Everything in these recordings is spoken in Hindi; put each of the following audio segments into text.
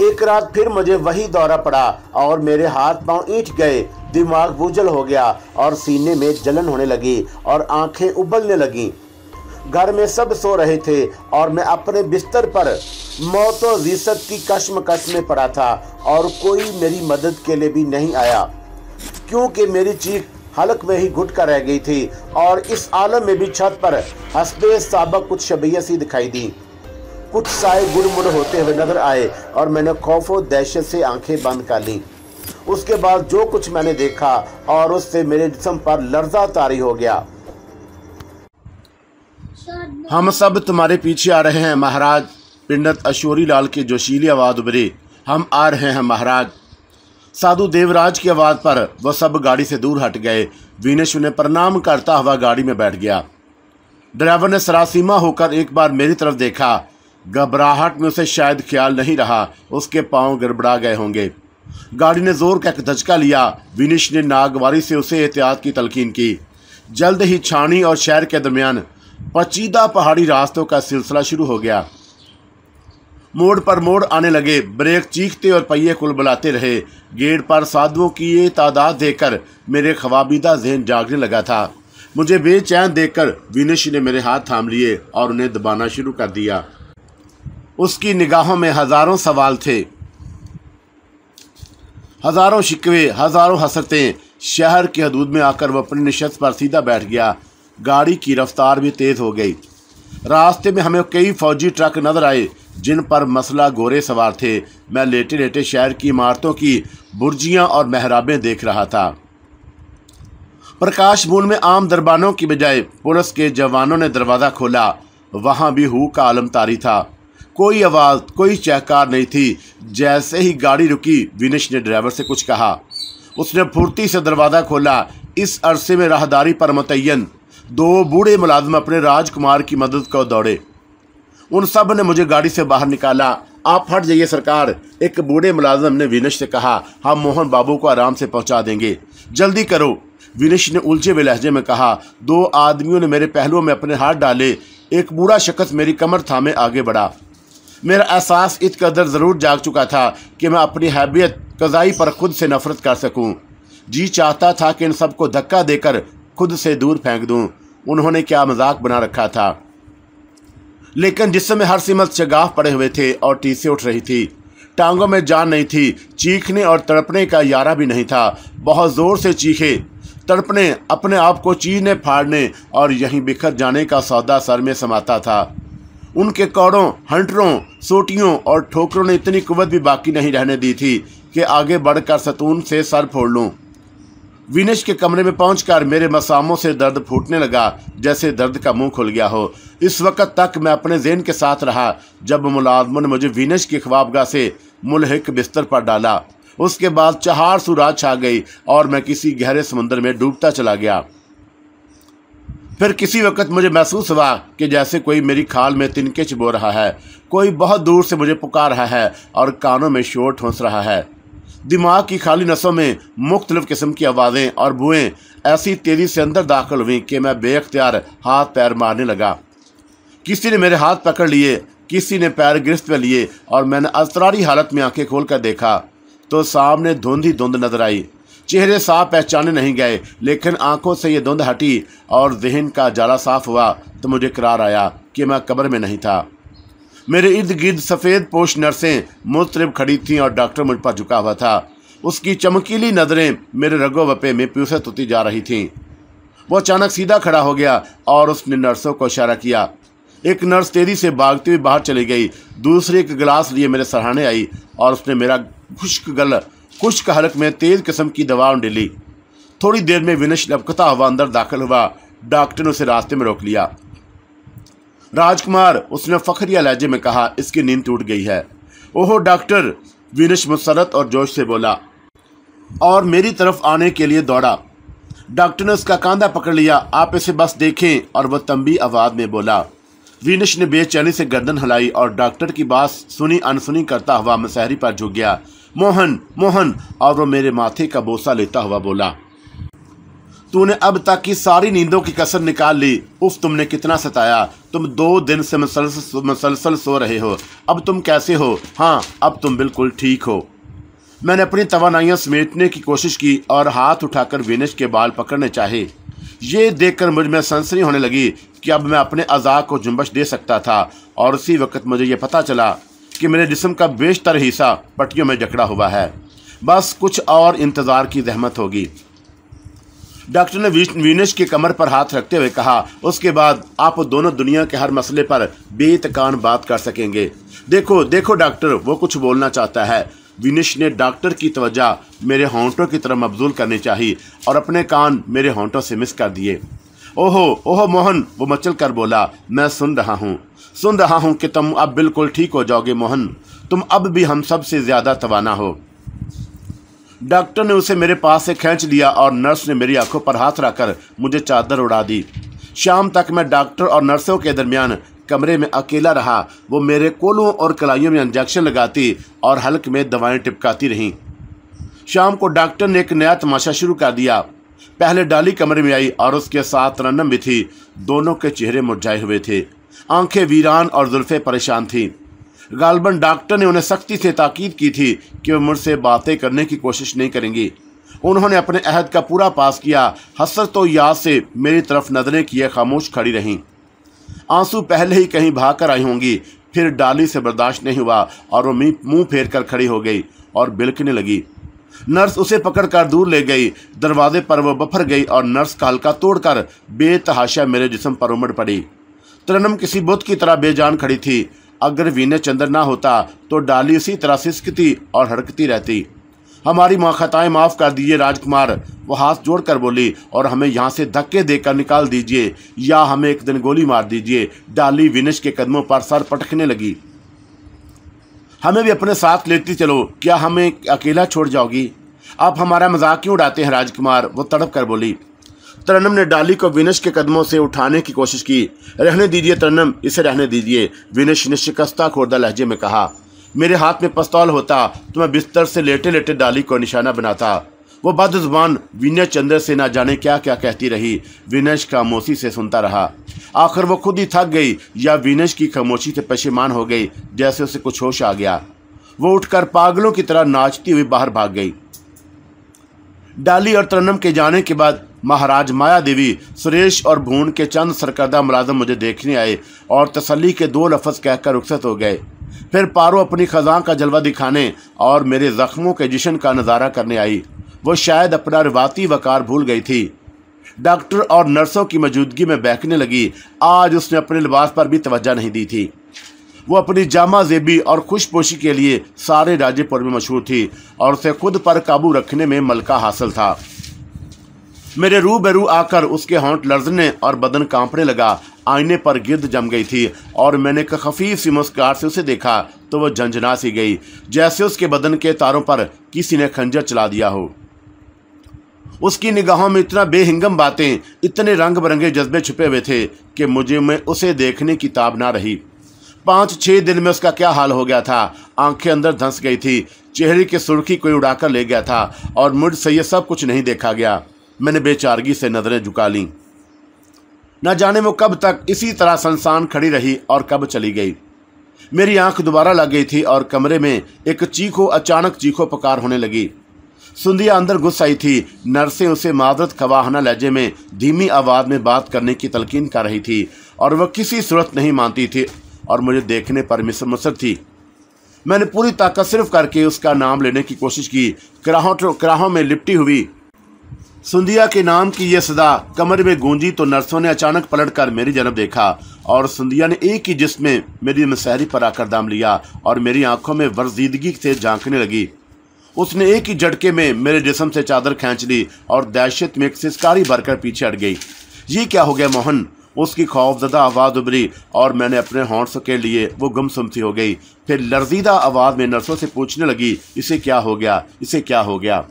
एक रात फिर मुझे वही दौरा पड़ा और मेरे हाथ पांव ईट गए दिमाग भूजल हो गया और सीने में जलन होने लगी और आंखें उबलने लगी घर में सब सो रहे थे और मैं अपने बिस्तर पर मौत और रिसत की कश्म में पड़ा था और कोई मेरी मदद के लिए भी नहीं आया क्योंकि मेरी चीख हलक में ही घुट कर रह गई थी और इस आलम में भी छत पर हंसते साबक कुछ शबैया सी दिखाई दी कुछ साए गुड़मुड़ होते हुए नजर आए और मैंने खौफ और दहशत से आंखें बंद कर ली उसके बाद जो कुछ मैंने देखा और उससे मेरे जिसम पर लर्जा तारी हो गया हम सब तुम्हारे पीछे आ रहे हैं महाराज पिंडत अशोरी लाल की जोशीली आवाज़ उभरे हम आ रहे हैं महाराज साधु देवराज की आवाज़ पर वह सब गाड़ी से दूर हट गए वीनेश उन्हें प्रणाम करता हुआ गाड़ी में बैठ गया ड्राइवर ने सरासीमा होकर एक बार मेरी तरफ देखा घबराहट में उसे शायद ख्याल नहीं रहा उसके पांव गड़बड़ा गए होंगे गाड़ी ने जोर का एक धचका लिया विनिश ने नागवारी से उसे एहतियात की तलकीन की जल्द ही छाणी और शहर के दरमियान पचीदा पहाड़ी रास्तों का सिलसिला शुरू हो गया मोड़ पर मोड़ आने लगे ब्रेक चीखते और पहिए कुल बुलाते रहे गेट पर साधुओं की ये तादाद देखकर मेरे खवाबीदा जहन जागने लगा था मुझे बेचैन देखकर विनिश ने मेरे हाथ थाम लिए और उन्हें दबाना शुरू कर दिया उसकी निगाहों में हज़ारों सवाल थे हज़ारों शिकवे हज़ारों हसरतें शहर की हदूद में आकर वह अपनी नशस्त पर सीधा बैठ गया गाड़ी की रफ्तार भी तेज़ हो गई रास्ते में हमें कई फौजी ट्रक नजर आए जिन पर मसला गोरे सवार थे मैं लेटे लेटे शहर की इमारतों की बुर्जियां और मेहराबें देख रहा था प्रकाश मूल में आम दरबानों की बजाय पुलिस के जवानों ने दरवाज़ा खोला वहाँ भी हु का आलमतारी था कोई आवाज़ कोई चहकार नहीं थी जैसे ही गाड़ी रुकी विनिश ने ड्राइवर से कुछ कहा उसने फुर्ती से दरवाज़ा खोला इस अरसे में राहदारी पर मुतन दो बूढ़े मुलाजम अपने राजकुमार की मदद को दौड़े उन सब ने मुझे गाड़ी से बाहर निकाला आप हट जाइए सरकार एक बूढ़े मुलाजम ने विनश से कहा हम मोहन बाबू को आराम से पहुंचा देंगे जल्दी करो विनिश ने उलझे हुए लहजे में कहा दो आदमियों ने मेरे पहलुओं में अपने हाथ डाले एक बूढ़ा शख्स मेरी कमर थामे आगे बढ़ा मेरा एहसास इस कदर ज़रूर जाग चुका था कि मैं अपनी हैबियत कज़ाई पर खुद से नफरत कर सकूं। जी चाहता था कि इन सबको धक्का देकर खुद से दूर फेंक दूं। उन्होंने क्या मजाक बना रखा था लेकिन जिस समय हर सिमत शगाह पड़े हुए थे और टीसी उठ रही थी टांगों में जान नहीं थी चीखने और तड़पने का यारा भी नहीं था बहुत ज़ोर से चीखे तड़पने अपने आप को चीने फाड़ने और यहीं बिखर जाने का सौदा सर में समाता था उनके कौड़ों हंटरों सोटियों और ठोकरों ने इतनी कुवत भी बाकी नहीं रहने दी थी कि आगे बढ़कर सतून से सर फोड़ लूँ विनेश के कमरे में पहुंचकर मेरे मसामों से दर्द फूटने लगा जैसे दर्द का मुंह खुल गया हो इस वक्त तक मैं अपने जेन के साथ रहा जब मुलाजमों ने मुझे विनेश की ख्वाबगाह से मुलहिक बिस्तर पर डाला उसके बाद चहार सुराज छा गई और मैं किसी गहरे समुंदर में डूबता चला गया फिर किसी वक्त मुझे महसूस हुआ कि जैसे कोई मेरी खाल में तिनके चिबो रहा है कोई बहुत दूर से मुझे पुकार रहा है और कानों में शोर ठोंस रहा है दिमाग की खाली नसों में मुख्तलिफ़ किस्म की आवाज़ें और बुएँ ऐसी तेज़ी से अंदर दाखिल हुई कि मैं बेख्तियार हाथ पैर मारने लगा किसी ने मेरे हाथ पकड़ लिए किसी ने पैर गिरफ्त में लिए और मैंने असरारी हालत में आंखें खोल कर देखा तो सामने धुंध ही धुंध नजर आई चेहरे साफ पहचाने नहीं गए लेकिन आंखों से ये धुंध हटी और जहन का जाला साफ हुआ तो मुझे करार आया कि मैं कब्र में नहीं था मेरे इर्द गिर्द सफ़ेद पोश नर्सें मुस्तरब खड़ी थीं और डॉक्टर मुझ पर झुका हुआ था उसकी चमकीली नज़रें मेरे रगो वपे में प्यूसत उती जा रही थीं वो अचानक सीधा खड़ा हो गया और उसने नर्सों को इशारा किया एक नर्स तेज़ी से भागती हुई बाहर चली गई दूसरी एक गिलास लिए मेरे सराहाने आई और उसने मेरा खुश्क गल खुश्क हलक में तेज़ किस्म की दवा उंडेली थोड़ी देर में विनश लपकता हुआ अंदर दाखिल हुआ डॉक्टर ने उसे रास्ते में रोक लिया राजकुमार उसने फखरिया लहजे में कहा इसकी नींद टूट गई है ओहो डॉक्टर विनश मुसरत और जोश से बोला और मेरी तरफ आने के लिए दौड़ा डॉक्टर ने उसका कांधा पकड़ लिया आप इसे बस देखें और वह तंबी आवाज़ में बोला विनश ने बेचैनी से गर्दन हिलाई और डॉक्टर की बात सुनी अनसुनी करता हुआ मसहरी पर झुक गया मोहन मोहन और वो मेरे माथे का बोसा लेता हुआ बोला तूने अब तक की सारी नींदों की कसर निकाल ली उफ तुमने कितना सताया तुम दो दिन से मसलसल सो रहे हो अब तुम कैसे हो हाँ अब तुम बिल्कुल ठीक हो मैंने अपनी तोानाइयाँ समेटने की कोशिश की और हाथ उठाकर विनेश के बाल पकड़ने चाहे ये देखकर मुझ में सनसनी होने लगी कि अब मैं अपने अज़ा को जुम्बश दे सकता था और उसी वक्त मुझे ये पता चला कि मेरे जिसम का बेशतर हिस्सा पट्टियों में जकड़ा हुआ है बस कुछ और इंतज़ार की जहमत होगी डॉक्टर ने वीनेश के कमर पर हाथ रखते हुए कहा उसके बाद आप दोनों दुनिया के हर मसले पर बेतकान बात कर सकेंगे देखो देखो डॉक्टर वो कुछ बोलना चाहता है विनिश ने डॉक्टर की तवज्जा मेरे होंटों की तरफ मबजूल करनी चाहिए और अपने कान मेरे होंटों से मिस कर दिए ओहो ओहो मोहन वो मचल कर बोला मैं सुन रहा हूँ सुन रहा हूँ कि तुम अब बिल्कुल ठीक हो जाओगे मोहन तुम अब भी हम सबसे ज़्यादा तवाना हो डॉक्टर ने उसे मेरे पास से खींच लिया और नर्स ने मेरी आंखों पर हाथ रखकर मुझे चादर उड़ा दी शाम तक मैं डॉक्टर और नर्सों के दरमियान कमरे में अकेला रहा वो मेरे कोलों और कलाइयों में इंजेक्शन लगाती और हल्क में दवाएं टिपकाती रहीं शाम को डॉक्टर ने एक नया तमाशा शुरू कर दिया पहले डाली कमरे में आई और उसके साथ रनम भी थी दोनों के चेहरे मुरझाए हुए थे आंखें वीरान और जुल्फे परेशान थीं गालबन डॉक्टर ने उन्हें सख्ती से ताकीद की थी कि वह मुझसे बातें करने की कोशिश नहीं करेंगी उन्होंने अपने अहद का पूरा पास किया हसर तो याद से मेरी तरफ नज़रें किए खामोश खड़ी रहीं आंसू पहले ही कहीं भाग कर आई होंगी फिर डाली से बर्दाश्त नहीं हुआ और वो मुंह फेर कर खड़ी हो गई और बिलकने लगी नर्स उसे पकड़कर दूर ले गई दरवाजे पर वह बफर गई और नर्स का हल्का तोड़कर बेतहाशा मेरे जिसम पर उमड़ पड़ी तरनम किसी बुत की तरह बेजान खड़ी थी अगर वीने चंद्र ना होता तो डाली उसी तरह सिसकती और हड़कती रहती हमारी माँ खताएँ माफ़ कर दीजिए राजकुमार वो हाथ जोड़कर बोली और हमें यहाँ से धक्के देकर निकाल दीजिए या हमें एक दिन गोली मार दीजिए डाली विनश के कदमों पर सर पटकने लगी हमें भी अपने साथ लेती चलो क्या हमें अकेला छोड़ जाओगी आप हमारा मजाक क्यों उड़ाते हैं राजकुमार वो तड़प कर बोली तरनम ने डाली को विनश के कदमों से उठाने की कोशिश की रहने दीजिए तरनम इसे रहने दीजिए विनश ने शिकस्ता खोरदा लहजे में कहा मेरे हाथ में पस्तौल होता तो मैं बिस्तर से लेटे लेटे डाली को निशाना बनाता वो बद जुबान विनय चंद्र से ना जाने क्या क्या कहती रही विनश खामोशी से सुनता रहा आखिर वो खुद ही थक गई या विनश की खामोशी से पशेमान हो गई जैसे उसे कुछ होश आ गया वो उठकर पागलों की तरह नाचती हुई बाहर भाग गई डाली और तरनम के जाने के बाद महाराज माया देवी सुरेश और भूण के चंद सरकर्दा मुलाजम मुझे देखने आए और तसली के दो लफज कहकर रुखसत हो गए फिर पारो अपनी ख़जा का जलवा दिखाने और मेरे ज़ख्मों के जशन का नज़ारा करने आई वो शायद अपना रिवाती वकार भूल गई थी डॉक्टर और नर्सों की मौजूदगी में बहकने लगी आज उसने अपने लिबास पर भी तवज्जा नहीं दी थी वो अपनी जामा जेबी और खुशपोशी के लिए सारे राजेपुर में मशहूर थी और उसे खुद पर काबू रखने में मलका हासिल था मेरे रू बेरू आकर उसके होंठ लर्जने और बदन कांपने लगा आईने पर गिरद जम गई थी और मैंने खफी सी मुस्कार से उसे देखा तो वह झंझना सी गई जैसे उसके बदन के तारों पर किसी ने खंजर चला दिया हो उसकी निगाहों में इतना बेहिंगम बातें इतने रंग बिरंगे जज्बे छुपे हुए थे कि मुझे में उसे देखने की ताब ना रही पाँच छः दिन में उसका क्या हाल हो गया था आंखें अंदर धंस गई थी चेहरे की सुर्खी कोई उड़ाकर ले गया था और मुझ से सब कुछ नहीं देखा गया मैंने बेचारगी से नज़रें झुका लीं न जाने वो कब तक इसी तरह संसान खड़ी रही और कब चली गई मेरी आंख दोबारा लग गई थी और कमरे में एक चीखो अचानक चीखो पकार होने लगी सुंदिया अंदर घुस आई थी नर्सें उसे मादरत खवाहना लहजे में धीमी आवाज़ में बात करने की तलकिन कर रही थी और वह किसी सूरत नहीं मानती थी और मुझे देखने पर मुसर थी मैंने पूरी ताकत सिर्फ करके उसका नाम लेने की कोशिश की कराहों कराहों में लिपटी हुई सुंदिया के नाम की यह सदा कमर में गूंजी तो नर्सों ने अचानक पलटकर मेरी जन्म देखा और सुंदिया ने एक ही जिसमें मेरी मसहरी पर आकर दाम लिया और मेरी आंखों में वर्जीदगी से झांकने लगी उसने एक ही झटके में मेरे जिसम से चादर खींच ली और दहशत में एक सिस्कारी भरकर पीछे हट गई ये क्या हो गया मोहन उसकी खौफजदा आवाज़ उभरी और मैंने अपने हॉर्स के लिए वो गुमसुम सी हो गई फिर लर्जीदा आवाज़ में नर्सों से पूछने लगी इसे क्या हो गया इसे क्या हो गया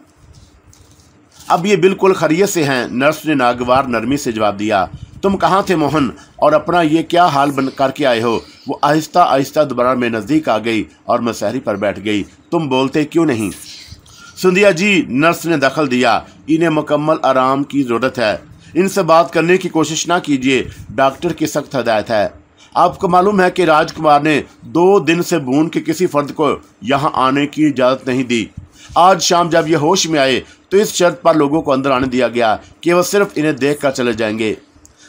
अब ये बिल्कुल खरीय से हैं नर्स ने नागवार नरमी से जवाब दिया तुम कहाँ थे मोहन और अपना ये क्या हाल बन करके आए हो वो आहिस्ता आहिस्ता दोबारा में नज़दीक आ गई और मसहरी पर बैठ गई तुम बोलते क्यों नहीं सुंदिया जी नर्स ने दखल दिया इन्हें मुकम्मल आराम की ज़रूरत है इनसे बात करने की कोशिश ना कीजिए डॉक्टर की सख्त हदायत है आपको मालूम है कि राजकुमार ने दो दिन से बूंद के किसी फर्द को यहाँ आने की इजाज़त नहीं दी आज शाम जब ये होश में आए तो इस शर्त पर लोगों को अंदर आने दिया गया कि वह सिर्फ इन्हें देख कर चले जाएंगे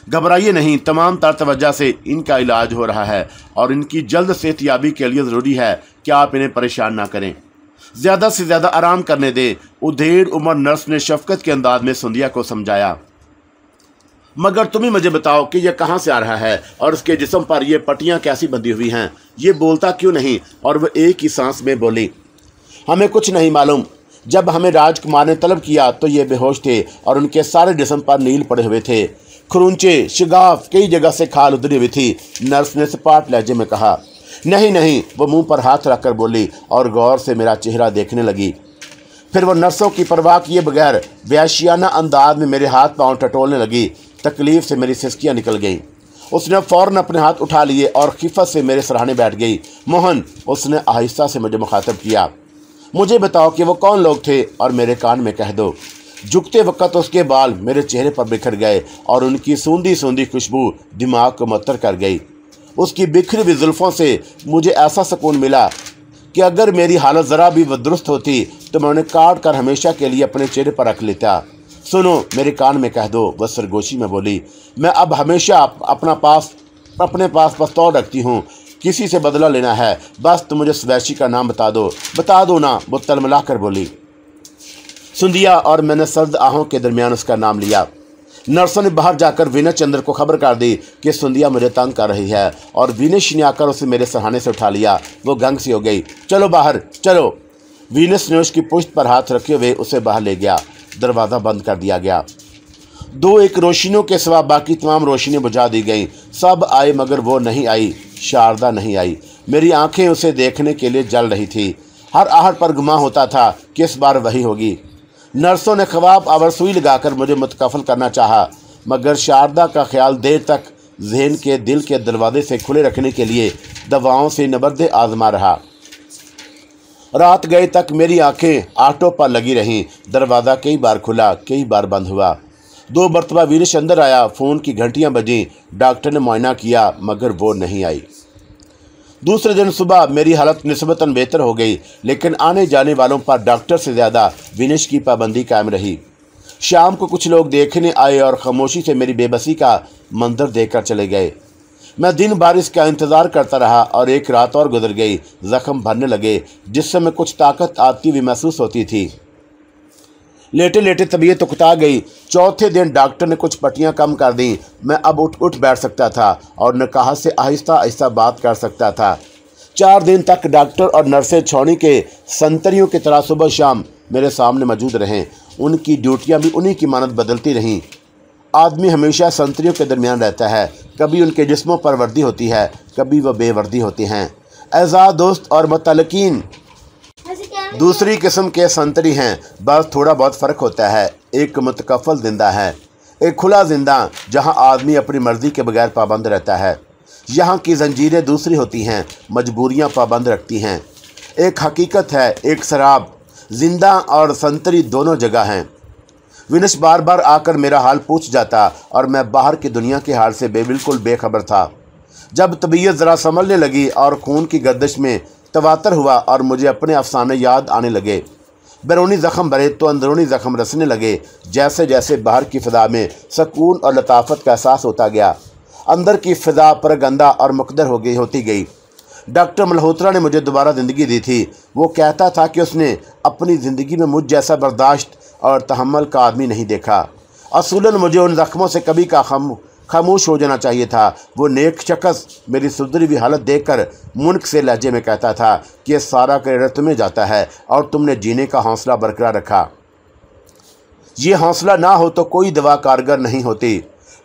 घबराइए नहीं तमाम तवज्जा से इनका इलाज हो रहा है और इनकी जल्द सेहतियाबी के लिए ज़रूरी है कि आप इन्हें परेशान ना करें ज़्यादा से ज़्यादा आराम करने दें उधेड़ उमर नर्स ने शफकत के अंदाज में सुंदिया को समझाया मगर तुम्हें मुझे बताओ कि यह कहाँ से आ रहा है और उसके जिसम पर यह पट्टियाँ कैसी बंधी हुई हैं ये बोलता क्यों नहीं और वह एक ही सांस में बोली हमें कुछ नहीं मालूम जब हमें राजकुमार ने तलब किया तो ये बेहोश थे और उनके सारे जिसम पर नील पड़े हुए थे खुरुंचे शिगाफ कई जगह से खाल उतरी हुई थी नर्स ने सपाट लहजे में कहा नहीं नहीं वो मुंह पर हाथ रखकर बोली और गौर से मेरा चेहरा देखने लगी फिर वो नर्सों की परवाह किए बगैर व्याशियाना अंदाज में मेरे हाथ पांव टटोलने लगी तकलीफ से मेरी सिस्कियाँ निकल गईं उसने फ़ौरन अपने हाथ उठा लिए और खिफत से मेरे सराहने बैठ गई मोहन उसने आहिस्ता से मुझे मुखातब किया मुझे बताओ कि वो कौन लोग थे और मेरे कान में कह दो झुकते वक्त उसके बाल मेरे चेहरे पर बिखर गए और उनकी सूंदी सूंदी खुशबू दिमाग को मत्तर कर गई उसकी बिखरी हुई जुल्फ़ों से मुझे ऐसा सुकून मिला कि अगर मेरी हालत ज़रा भी दुरुस्त होती तो मैं उन्हें काट कर हमेशा के लिए अपने चेहरे पर रख लेता सुनो मेरे कान में कह दो वह सरगोशी में बोली मैं अब हमेशा अपना पास अपने पास पस्तौल रखती हूँ किसी से बदला लेना है बस तुम मुझे स्वैशी का नाम बता दो बता दो ना वो तलमला कर बोली सुन दिया और मैंने सर्द आहों के दरमियान उसका नाम लिया नर्सों ने बाहर जाकर विनय चंद्र को खबर कर दी कि सुंदिया मुझे तंग कर रही है और विनेश ने आकर उसे मेरे सहाने से उठा लिया वो गंग सी हो गई चलो बाहर चलो वीनस ने उसकी पुश्त पर हाथ रखे हुए उसे बाहर ले गया दरवाज़ा बंद कर दिया गया दो एक रोशनियों के सिवा बाकी तमाम रोशनियाँ बुझा दी गईं सब आए मगर वो नहीं आई शारदा नहीं आई मेरी आंखें उसे देखने के लिए जल रही थी हर आहट पर गुमा होता था कि इस बार वही होगी नर्सों ने ख्वाब आवर सुई लगाकर मुझे मुतकफल करना चाहा मगर शारदा का ख्याल देर तक जहन के दिल के दरवाजे से खुले रखने के लिए दवाओं से नबर्द आजमा रहा रात गए तक मेरी आंखें आटो पर लगी रहीं दरवाज़ा कई बार खुला कई बार बंद हुआ दो मरतबा वीरेश अंदर आया फ़ोन की घंटियाँ बजीं डॉक्टर ने मुआयना किया मगर वो नहीं आई दूसरे दिन सुबह मेरी हालत नस्बता बेहतर हो गई लेकिन आने जाने वालों पर डॉक्टर से ज़्यादा विनिश की पाबंदी कायम रही शाम को कुछ लोग देखने आए और खामोशी से मेरी बेबसी का मंजर देखकर चले गए मैं दिन बारिश इसका इंतज़ार करता रहा और एक रात और गुजर गई ज़ख्म भरने लगे जिससे मैं कुछ ताकत आती हुई महसूस होती थी लेटे लेटे तबीयत उकता गई चौथे दिन डॉक्टर ने कुछ पट्टियाँ कम कर दी मैं अब उठ उठ बैठ सकता था और कहा से आहिस्ता आहिस्ता बात कर सकता था चार दिन तक डॉक्टर और नर्सें छौनी के संतरियों की तरह सुबह शाम मेरे सामने मौजूद रहें उनकी ड्यूटियाँ भी उन्हीं की मानत बदलती रहीं आदमी हमेशा संतरियों के दरमियान रहता है कभी उनके जिस्मों पर वर्दी होती है कभी वह बेवर्दी होती हैं एज़ा दोस्त और मतलकिन दूसरी किस्म के संतरी हैं बस थोड़ा बहुत फ़र्क होता है एक मुतकफ़ल जिंदा है एक खुला जिंदा जहां आदमी अपनी मर्ज़ी के बगैर पाबंद रहता है यहाँ की जंजीरें दूसरी होती हैं मजबूरियाँ पाबंद रखती हैं एक हकीकत है एक शराब जिंदा और संतरी दोनों जगह हैं विनश बार बार आकर मेरा हाल पूछ जाता और मैं बाहर की दुनिया के हाल से बेबिल्कुल बेखबर था जब तबीयत ज़रा संभलने लगी और खून की गर्दश में तवातर हुआ और मुझे अपने अफसाने याद आने लगे बैरूनी ज़ख़म भरे तो अंदरूनी ज़ख़म रसने लगे जैसे जैसे बाहर की फ़िज़ा में सकून और लताफत का एहसास होता गया अंदर की फ़िज़ा पर गंदा और मकदर हो गई होती गई डॉक्टर मल्होत्रा ने मुझे दोबारा ज़िंदगी दी थी वो कहता था कि उसने अपनी ज़िंदगी में मुझ जैसा बर्दाश्त और तहमल का आदमी नहीं देखा असूलन मुझे उन ज़ख्मों से कभी का खम खामोश हो जाना चाहिए था वो नेक शख्स मेरी सुधरी हुई हालत देखकर मुनक से लहजे में कहता था कि यह सारा करियर तुम्हें जाता है और तुमने जीने का हौसला बरकरार रखा ये हौसला ना हो तो कोई दवा कारगर नहीं होती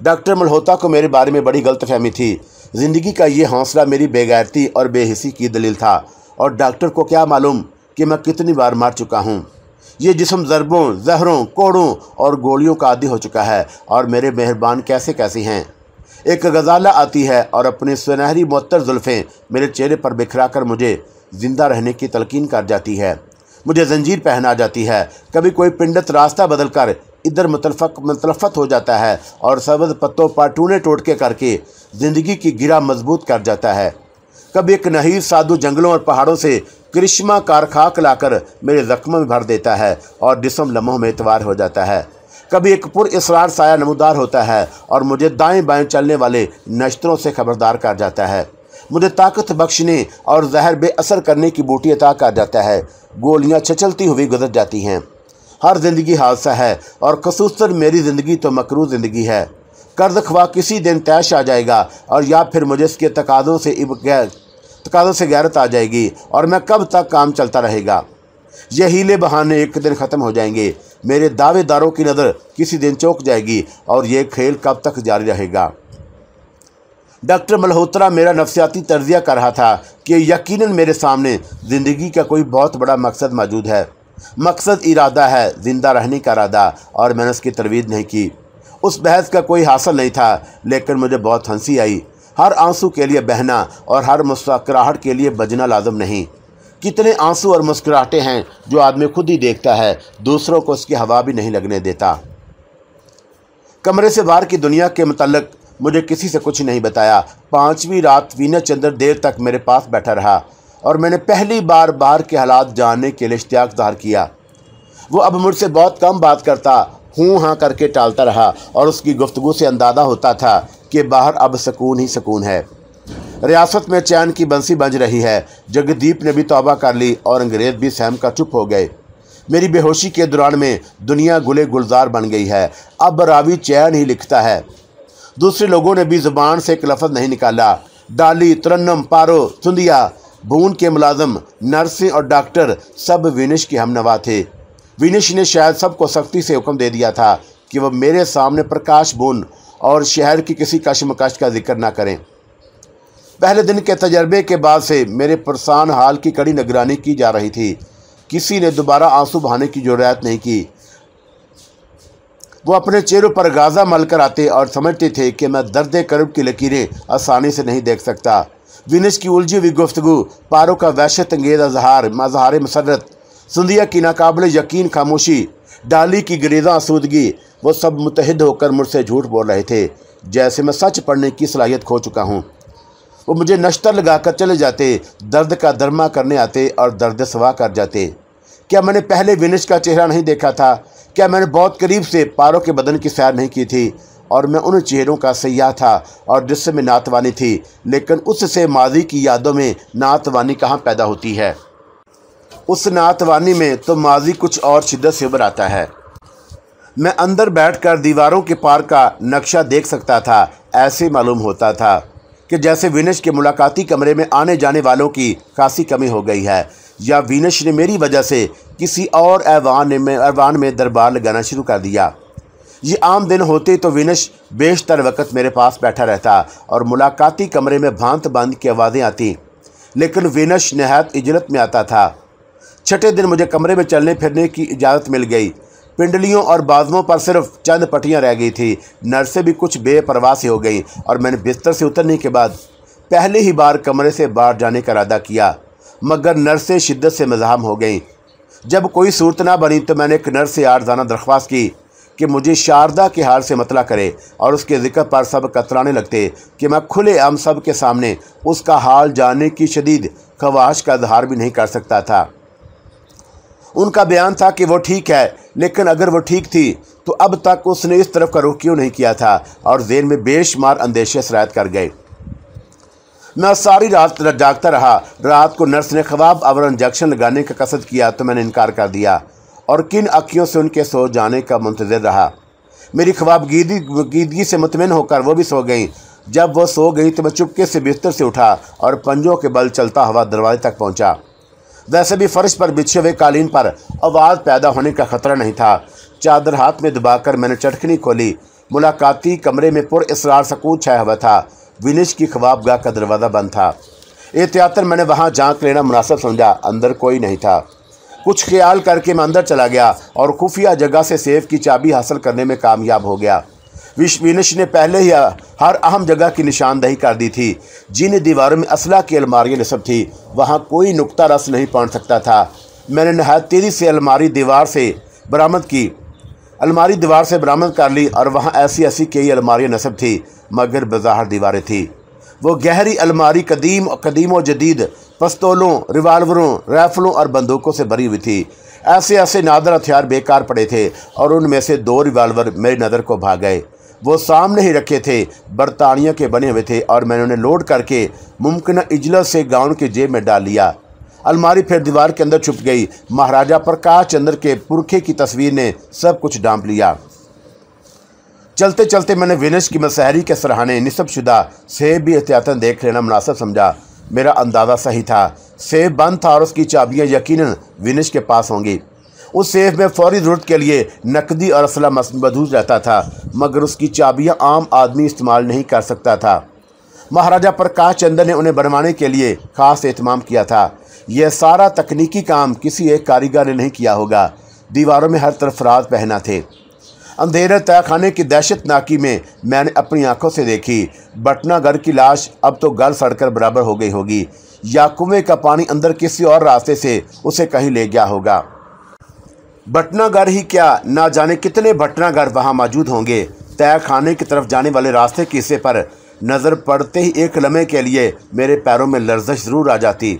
डॉक्टर मल्होता को मेरे बारे में बड़ी गलत फहमी थी ज़िंदगी का ये हौसला मेरी बेगैरती और बेहिसी की दलील था और डॉक्टर को क्या मालूम कि मैं कितनी बार मार चुका हूँ ये जिसम ज़रबों जहरों कोड़ों और गोलियों का आदि हो चुका है और मेरे मेहरबान कैसे कैसे हैं एक गज़ाला आती है और अपनी सुनहरी मअतर जुल्फ़ें मेरे चेहरे पर बिखरा कर मुझे ज़िंदा रहने की तलकिन कर जाती है मुझे जंजीर पहना जाती है कभी कोई पिंडत रास्ता बदल कर इधर मुतलफक मुतलफत हो जाता है और सबज पत्तों पर टूने टोटके करके ज़िंदगी की गिरा मजबूत कर जाता है कभी एक नहीर साधु जंगलों और पहाड़ों से करिश्मा कार खाक लाकर मेरे जख्मों में भर देता है और जिसम लम्हों में इतवार हो जाता है कभी एक पुर इसरार साया नमदार होता है और मुझे दाएं बाएं चलने वाले नश्तरों से खबरदार कर जाता है मुझे ताकत बख्शने और जहर बेअसर करने की बूटी अता कर जाता है गोलियाँ छचलती हुई गुजर जाती हैं हर जिंदगी हादसा है और खसूस मेरी ज़िंदगी तो मकरू ज़िंदगी है कर्ज खवा किसी दिन तैश आ जाएगा और या फिर मुझे इसके तकाज़ों से तकादों से गैरत आ जाएगी और मैं कब तक काम चलता रहेगा यह हीले बहाने एक दिन ख़त्म हो जाएंगे मेरे दावेदारों की नज़र किसी दिन चौंक जाएगी और ये खेल कब तक जारी रहेगा डॉक्टर मल्होत्रा मेरा नफसियाती तर्जिया कर रहा था कि यकीनन मेरे सामने ज़िंदगी का कोई बहुत बड़ा मकसद मौजूद है मकसद इरादा है ज़िंदा रहने का इरादा और मैंने उसकी तरवीज नहीं की उस बहस का कोई हासिल नहीं था लेकिन मुझे बहुत हंसी आई हर आंसू के लिए बहना और हर मुस्कराहट के लिए बजना लाजम नहीं कितने आंसू और मुस्कराहटे हैं जो आदमी खुद ही देखता है दूसरों को उसकी हवा भी नहीं लगने देता कमरे से बाहर की दुनिया के मतलब मुझे किसी से कुछ नहीं बताया पाँचवीं रात वीना चंद्र देर तक मेरे पास बैठा रहा और मैंने पहली बार बाहर के हालात जानने के लिए इश्तियाक जहार किया वो अब मुझसे बहुत कम बात करता हूँ हाँ करके टालता रहा और उसकी गुफ्तु से अंदाज़ा होता था के बाहर अब सकून ही सकून है रियासत में चैन की बंसी बज रही है जगदीप ने भी तौबा कर ली और अंग्रेज़ भी सहम का चुप हो गए मेरी बेहोशी के दौरान में दुनिया गुले गुलजार बन गई है अब रावी चैन ही लिखता है दूसरे लोगों ने भी ज़ुबान से एक लफ्ज़ नहीं निकाला डाली तरन्नम पारो चुंदिया बून के मुलाजम नर्सें और डॉक्टर सब विनिश के हमनवा थे विनिश ने शायद सबको सख्ती से हुक्म दे दिया था कि वह मेरे सामने प्रकाश बुन और शहर की किसी काशमकाश का जिक्र ना करें पहले दिन के तजर्बे के बाद से मेरे परेशान हाल की कड़ी निगरानी की जा रही थी किसी ने दोबारा आंसू बहाने की जरूरत नहीं की वो अपने चेहरों पर गाजा मल कर आते और समझते थे कि मैं दर्द करब की लकीरें आसानी से नहीं देख सकता विनिश की उलझी हुई गुफ्तगु पारों का वहशत अंगेज अजहार मजहार मसरत सुंदिया की नाकबले यकीन खामोशी डाली की गरीजा आसूदगी वो सब मुतहद होकर मुझसे झूठ बोल रहे थे जैसे मैं सच पढ़ने की सलाहियत खो चुका हूँ वो मुझे नश्तर लगाकर चले जाते दर्द का दरमा करने आते और दर्द सवा कर जाते क्या मैंने पहले विनिश का चेहरा नहीं देखा था क्या मैंने बहुत करीब से पारों के बदन की सैर नहीं की थी और मैं उन चेहरों का सयाह था और जिससे में नातवानी थी लेकिन उससे माजी की यादों में नातवानी कहाँ पैदा होती है उस नातवानी में तो माजी कुछ और शिद्दत से उभर आता है मैं अंदर बैठकर दीवारों के पार का नक्शा देख सकता था ऐसे मालूम होता था कि जैसे विनश के मुलाकाती कमरे में आने जाने वालों की खासी कमी हो गई है या विनश ने मेरी वजह से किसी और ऐवान में ऐवान में दरबार लगाना शुरू कर दिया ये आम दिन होते तो विनश बेशतर वक़्त मेरे पास बैठा रहता और मुलाकाती कमरे में भांत बांध की आवाज़ें आती लेकिन विनश नहायत इजरत में आता था छठे दिन मुझे कमरे में चलने फिरने की इजाज़त मिल गई पिंडलियों और बाजुओं पर सिर्फ चंद पट्टियाँ रह गई थी नर्सें भी कुछ बेपरवाह से हो गई और मैंने बिस्तर से उतरने के बाद पहले ही बार कमरे से बाहर जाने का इरादा किया मगर नर्सें शिद्दत से मज़ाम हो गईं जब कोई सूरत ना बनी तो मैंने एक नर्स से आरजाना दरख्वास्त की कि मुझे शारदा के हाल से मतला करे और उसके जिक्र पर सब कतराने लगते कि मैं खुले आम सब के सामने उसका हाल जानने की शदीद खवाश का इजहार भी नहीं कर सकता था उनका बयान था कि वो ठीक है लेकिन अगर वो ठीक थी तो अब तक उसने इस तरफ का रुख क्यों नहीं किया था और जेन में बेशुमार अंदेशे शरायत कर गए मैं सारी रात जागता रहा रात को नर्स ने खवाब और इंजेक्शन लगाने का कसद किया तो मैंने इनकार कर दिया और किन अखियों से उनके सो जाने का मंतजर रहा मेरी ख्वाबगीदगी गीदगी से मुतमिन होकर वो भी सो गई जब वो सो गई तो मैं चुपके से बिस्तर से उठा और पंजों के बल चलता हुआ दरवाजे तक पहुंचा। वैसे भी फर्श पर बिछे हुए कालीन पर आवाज़ पैदा होने का खतरा नहीं था चादर हाथ में दबाकर मैंने चटकनी खोली मुलाकाती कमरे में पुर इसरार सकूत छाया हुआ था विनिश की गाह का दरवाज़ा बंद था एहतियात मैंने वहाँ झांक लेना मुनासिब समझा अंदर कोई नहीं था कुछ ख्याल करके मैं अंदर चला गया और खुफिया जगह से सेफ की चाबी हासिल करने में कामयाब हो गया विश्विनश ने पहले ही हर अहम जगह की निशानदही कर दी थी जिन दीवारों में असला की अलमारियाँ नस्ब थी वहाँ कोई नुकता रस नहीं पहुँच सकता था मैंने नहायत तेज़ी से अलमारी दीवार से बरामद की अलमारी दीवार से बरामद कर ली और वहाँ ऐसी ऐसी कई अलमारियाँ नस्ब थी मगर बज़ाहर दीवारें थी वो गहरी अलमारी कदीम कदीम और जदीद पस्तोलों रिवाल्वरों राइफलों और बंदूकों से भरी हुई थी ऐसे ऐसे नादर हथियार बेकार पड़े थे और उनमें से दो रिवाल्वर मेरी नज़र को भाग गए वो सामने ही रखे थे बरतानिया के बने हुए थे और मैंने उन्हें लोड करके मुमकिन इजलत से गाउन के जेब में डाल लिया अलमारी फिर दीवार के अंदर छुप गई महाराजा प्रकाश चंद्र के पुरखे की तस्वीर ने सब कुछ डांप लिया चलते चलते मैंने विनेश की मसहरी के सराहने निसबशुदा सेब भी एहतियातन देख लेना मुनासिब समझा मेरा अंदाज़ा सही था सेब बंद था और उसकी चाबियाँ यकीनन विनश के पास होंगी उस सेफ में फौरी ज़रूरत के लिए नकदी और असला मदूज रहता था मगर उसकी चाबियाँ आम आदमी इस्तेमाल नहीं कर सकता था महाराजा प्रकाश चंद्र ने उन्हें बनवाने के लिए खास अहतमाम किया था यह सारा तकनीकी काम किसी एक कारीगर ने नहीं किया होगा दीवारों में हर तरफ रात पहना थे अंधेरे तयखाने की दहशत नाकी में मैंने अपनी आंखों से देखी घर की लाश अब तो गल सड़कर बराबर हो गई होगी या कुएं का पानी अंदर किसी और रास्ते से उसे कहीं ले गया होगा भटनागर ही क्या ना जाने कितने भटनागर वहाँ मौजूद होंगे तय खाने की तरफ जाने वाले रास्ते के हिस्से पर नज़र पड़ते ही एक लम्हे के लिए मेरे पैरों में लर्जश ज़रूर आ जाती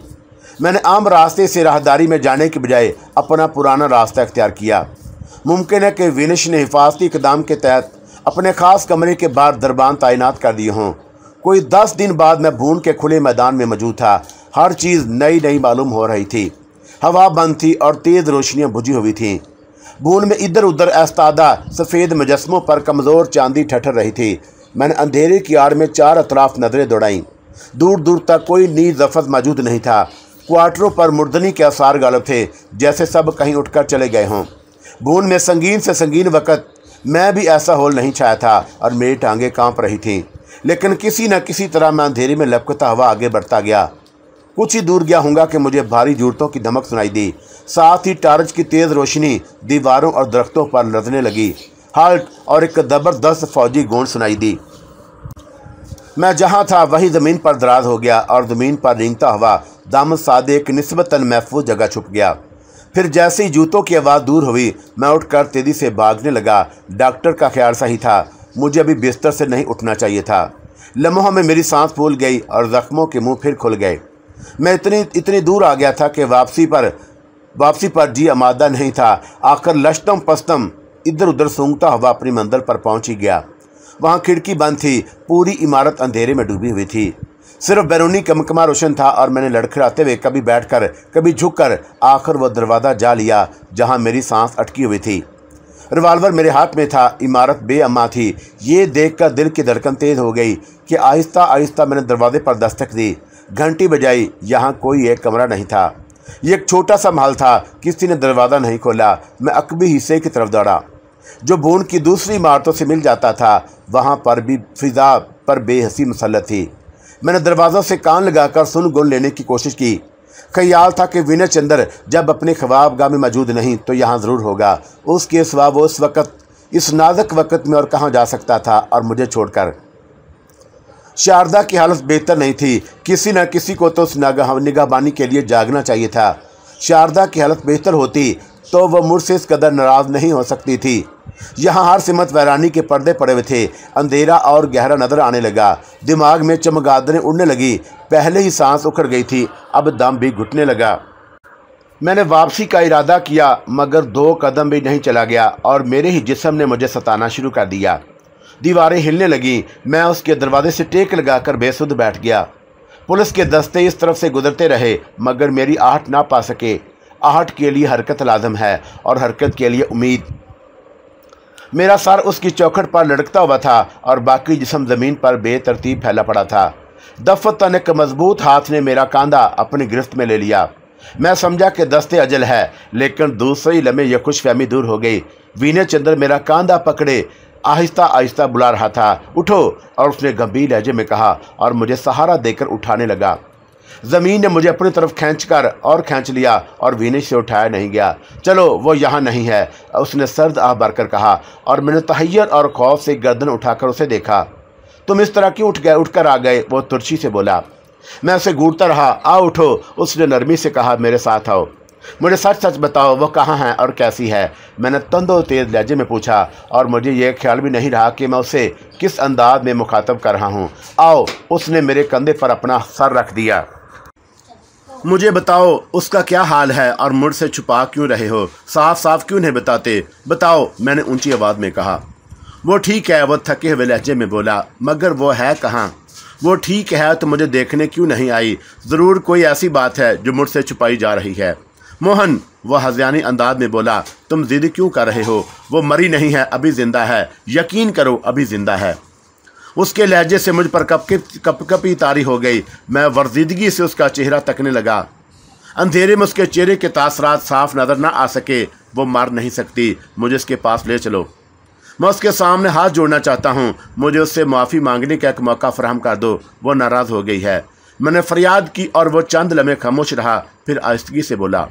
मैंने आम रास्ते से राहदारी में जाने के बजाय अपना पुराना रास्ता अख्तियार किया मुमकिन है कि विनिश ने हिफाजती इकदाम के तहत अपने ख़ास कमरे के बाहर दरबान तैनात कर दिए हों कोई दस दिन बाद मैं भून के खुले मैदान में मौजूद था हर चीज़ नई नई मालूम हो रही थी हवा बंद थी और तेज़ रोशनियाँ बुझी हुई थीं भूल में इधर उधर आस्तादा सफ़ेद मुजस्मों पर कमज़ोर चांदी ठठर रही थी मैंने अंधेरे की आड़ में चार अतराफ नज़रें दौड़ाईं दूर दूर तक कोई नीज जफत मौजूद नहीं था क्वार्टरों पर मुर्दनी के आसार गालब थे जैसे सब कहीं उठकर चले गए हों भून में संगीन से संगीन वक़्त मैं भी ऐसा होल नहीं छाया था और मेरी टांगें काँप रही थीं लेकिन किसी न किसी तरह मैं अंधेरे में लपकता हुआ आगे बढ़ता गया कुछ ही दूर गया होगा कि मुझे भारी जूरतों की धमक सुनाई दी साथ ही टार्च की तेज़ रोशनी दीवारों और दरख्तों पर लदने लगी हाल्ट और एक ज़बरदस्त फौजी गोंड सुनाई दी मैं जहां था वही ज़मीन पर दराज हो गया और ज़मीन पर रिंगता हुआ दामद सादे एक नस्बता महफूज जगह छुप गया फिर जैसे ही जूतों की आवाज़ दूर हुई मैं उठकर तेज़ी से भागने लगा डॉक्टर का ख्याल सही था मुझे अभी बिस्तर से नहीं उठना चाहिए था लम्हों में मेरी सांस फूल गई और ज़ख्मों के मुंह फिर खुल गए मैं इतनी इतनी दूर आ गया था कि वापसी पर वापसी पर जी आमादा नहीं था आखिर लश्तम पस्तम इधर उधर सूंघता हुआ अपनी मंजिल पर पहुंच ही गया वहाँ खिड़की बंद थी पूरी इमारत अंधेरे में डूबी हुई थी सिर्फ बैरूनी कमकमा रोशन था और मैंने लड़खड़ाते हुए कभी बैठकर कभी झुककर आखिर वह दरवाज़ा जा लिया जहाँ मेरी सांस अटकी हुई थी रिवाल्वर मेरे हाथ में था इमारत बेअम्मा थी ये देखकर दिल की धड़कन तेज़ हो गई कि आहिस्ता आहिस्ता मैंने दरवाजे पर दस्तक दी घंटी बजाई यहाँ कोई एक कमरा नहीं था ये एक छोटा सा महल था किसी ने दरवाज़ा नहीं खोला मैं अकबी हिस्से की तरफ दौड़ा जो बूंद की दूसरी इमारतों से मिल जाता था वहाँ पर भी फिजा पर बेहसी मसलत थी मैंने दरवाज़ों से कान लगाकर सुन गुन लेने की कोशिश की ख्याल था कि विनय चंद्र जब अपने ख्वाबगाह में मौजूद नहीं तो यहाँ ज़रूर होगा उसके सिवा वो उस वक़्त इस नाजुक वक़्त में और कहाँ जा सकता था और मुझे छोड़कर शारदा की हालत बेहतर नहीं थी किसी न किसी को तो उस निगाहबानी के लिए जागना चाहिए था शारदा की हालत बेहतर होती तो वह मुझसे इस कदर नाराज़ नहीं हो सकती थी यहाँ हर सिमत वैरानी के पर्दे पड़े हुए थे अंधेरा और गहरा नजर आने लगा दिमाग में चमगादरें उड़ने लगी पहले ही सांस उखड़ गई थी अब दम भी घुटने लगा मैंने वापसी का इरादा किया मगर दो कदम भी नहीं चला गया और मेरे ही जिसम ने मुझे सताना शुरू कर दिया दीवारें हिलने लगीं मैं उसके दरवाजे से टेक लगाकर बेसुध बैठ गया पुलिस के दस्ते इस तरफ से गुजरते रहे मगर मेरी आहट ना पा सके आहट के लिए हरकत लाजम है और हरकत के लिए उम्मीद मेरा सर उसकी चौखट पर लटकता हुआ था और बाकी जिसम ज़मीन पर बेतरतीब फैला पड़ा था दफ्तन एक मजबूत हाथ ने मेरा कांधा अपनी गिरफ्त में ले लिया मैं समझा कि दस्ते अजल है लेकिन दूसरे ही लम्हे यह खुश दूर हो गई वीने चंद्र मेरा कांधा पकड़े आहिस्ता आहिस्ता बुला रहा था उठो और उसने गंभीर लहजे में कहा और मुझे सहारा देकर उठाने लगा ज़मीन ने मुझे अपनी तरफ खींचकर और खींच लिया और वीने से उठाया नहीं गया चलो वो यहाँ नहीं है उसने सर्द आह भरकर कहा और मैंने तहैयर और खौफ से गर्दन उठाकर उसे देखा तुम इस तरह क्यों उठ गए उठकर आ गए वो तुरछी से बोला मैं उसे घूरता रहा आ उठो उसने नरमी से कहा मेरे साथ आओ मुझे सच सच बताओ वो कहाँ है और कैसी है मैंने तंदो तेज लहजे में पूछा और मुझे यह ख्याल भी नहीं रहा कि मैं उसे किस अंदाज में मुखातब कर रहा हूँ आओ उसने मेरे कंधे पर अपना सर रख दिया मुझे बताओ उसका क्या हाल है और मुझसे छुपा क्यों रहे हो साफ साफ क्यों नहीं बताते बताओ मैंने ऊंची आवाज़ में कहा वो ठीक है वो थके हुए लहजे में बोला मगर वो है कहाँ वो ठीक है तो मुझे देखने क्यों नहीं आई ज़रूर कोई ऐसी बात है जो से छुपाई जा रही है मोहन वह हजियानी अंदाज में बोला तुम जिद क्यों कर रहे हो वो मरी नहीं है अभी जिंदा है यकीन करो अभी जिंदा है उसके लहजे से मुझ पर कप कपकपी तारी हो गई मैं वर्जिदगी से उसका चेहरा तकने लगा अंधेरे में उसके चेहरे के तासरात साफ नज़र ना आ सके वो मार नहीं सकती मुझे इसके पास ले चलो मैं उसके सामने हाथ जोड़ना चाहता हूँ मुझे उससे माफ़ी मांगने का एक मौका फराहम कर दो वो नाराज़ हो गई है मैंने फरियाद की और वो चंद लम्हे खामोश रहा फिर आस्तगी से बोला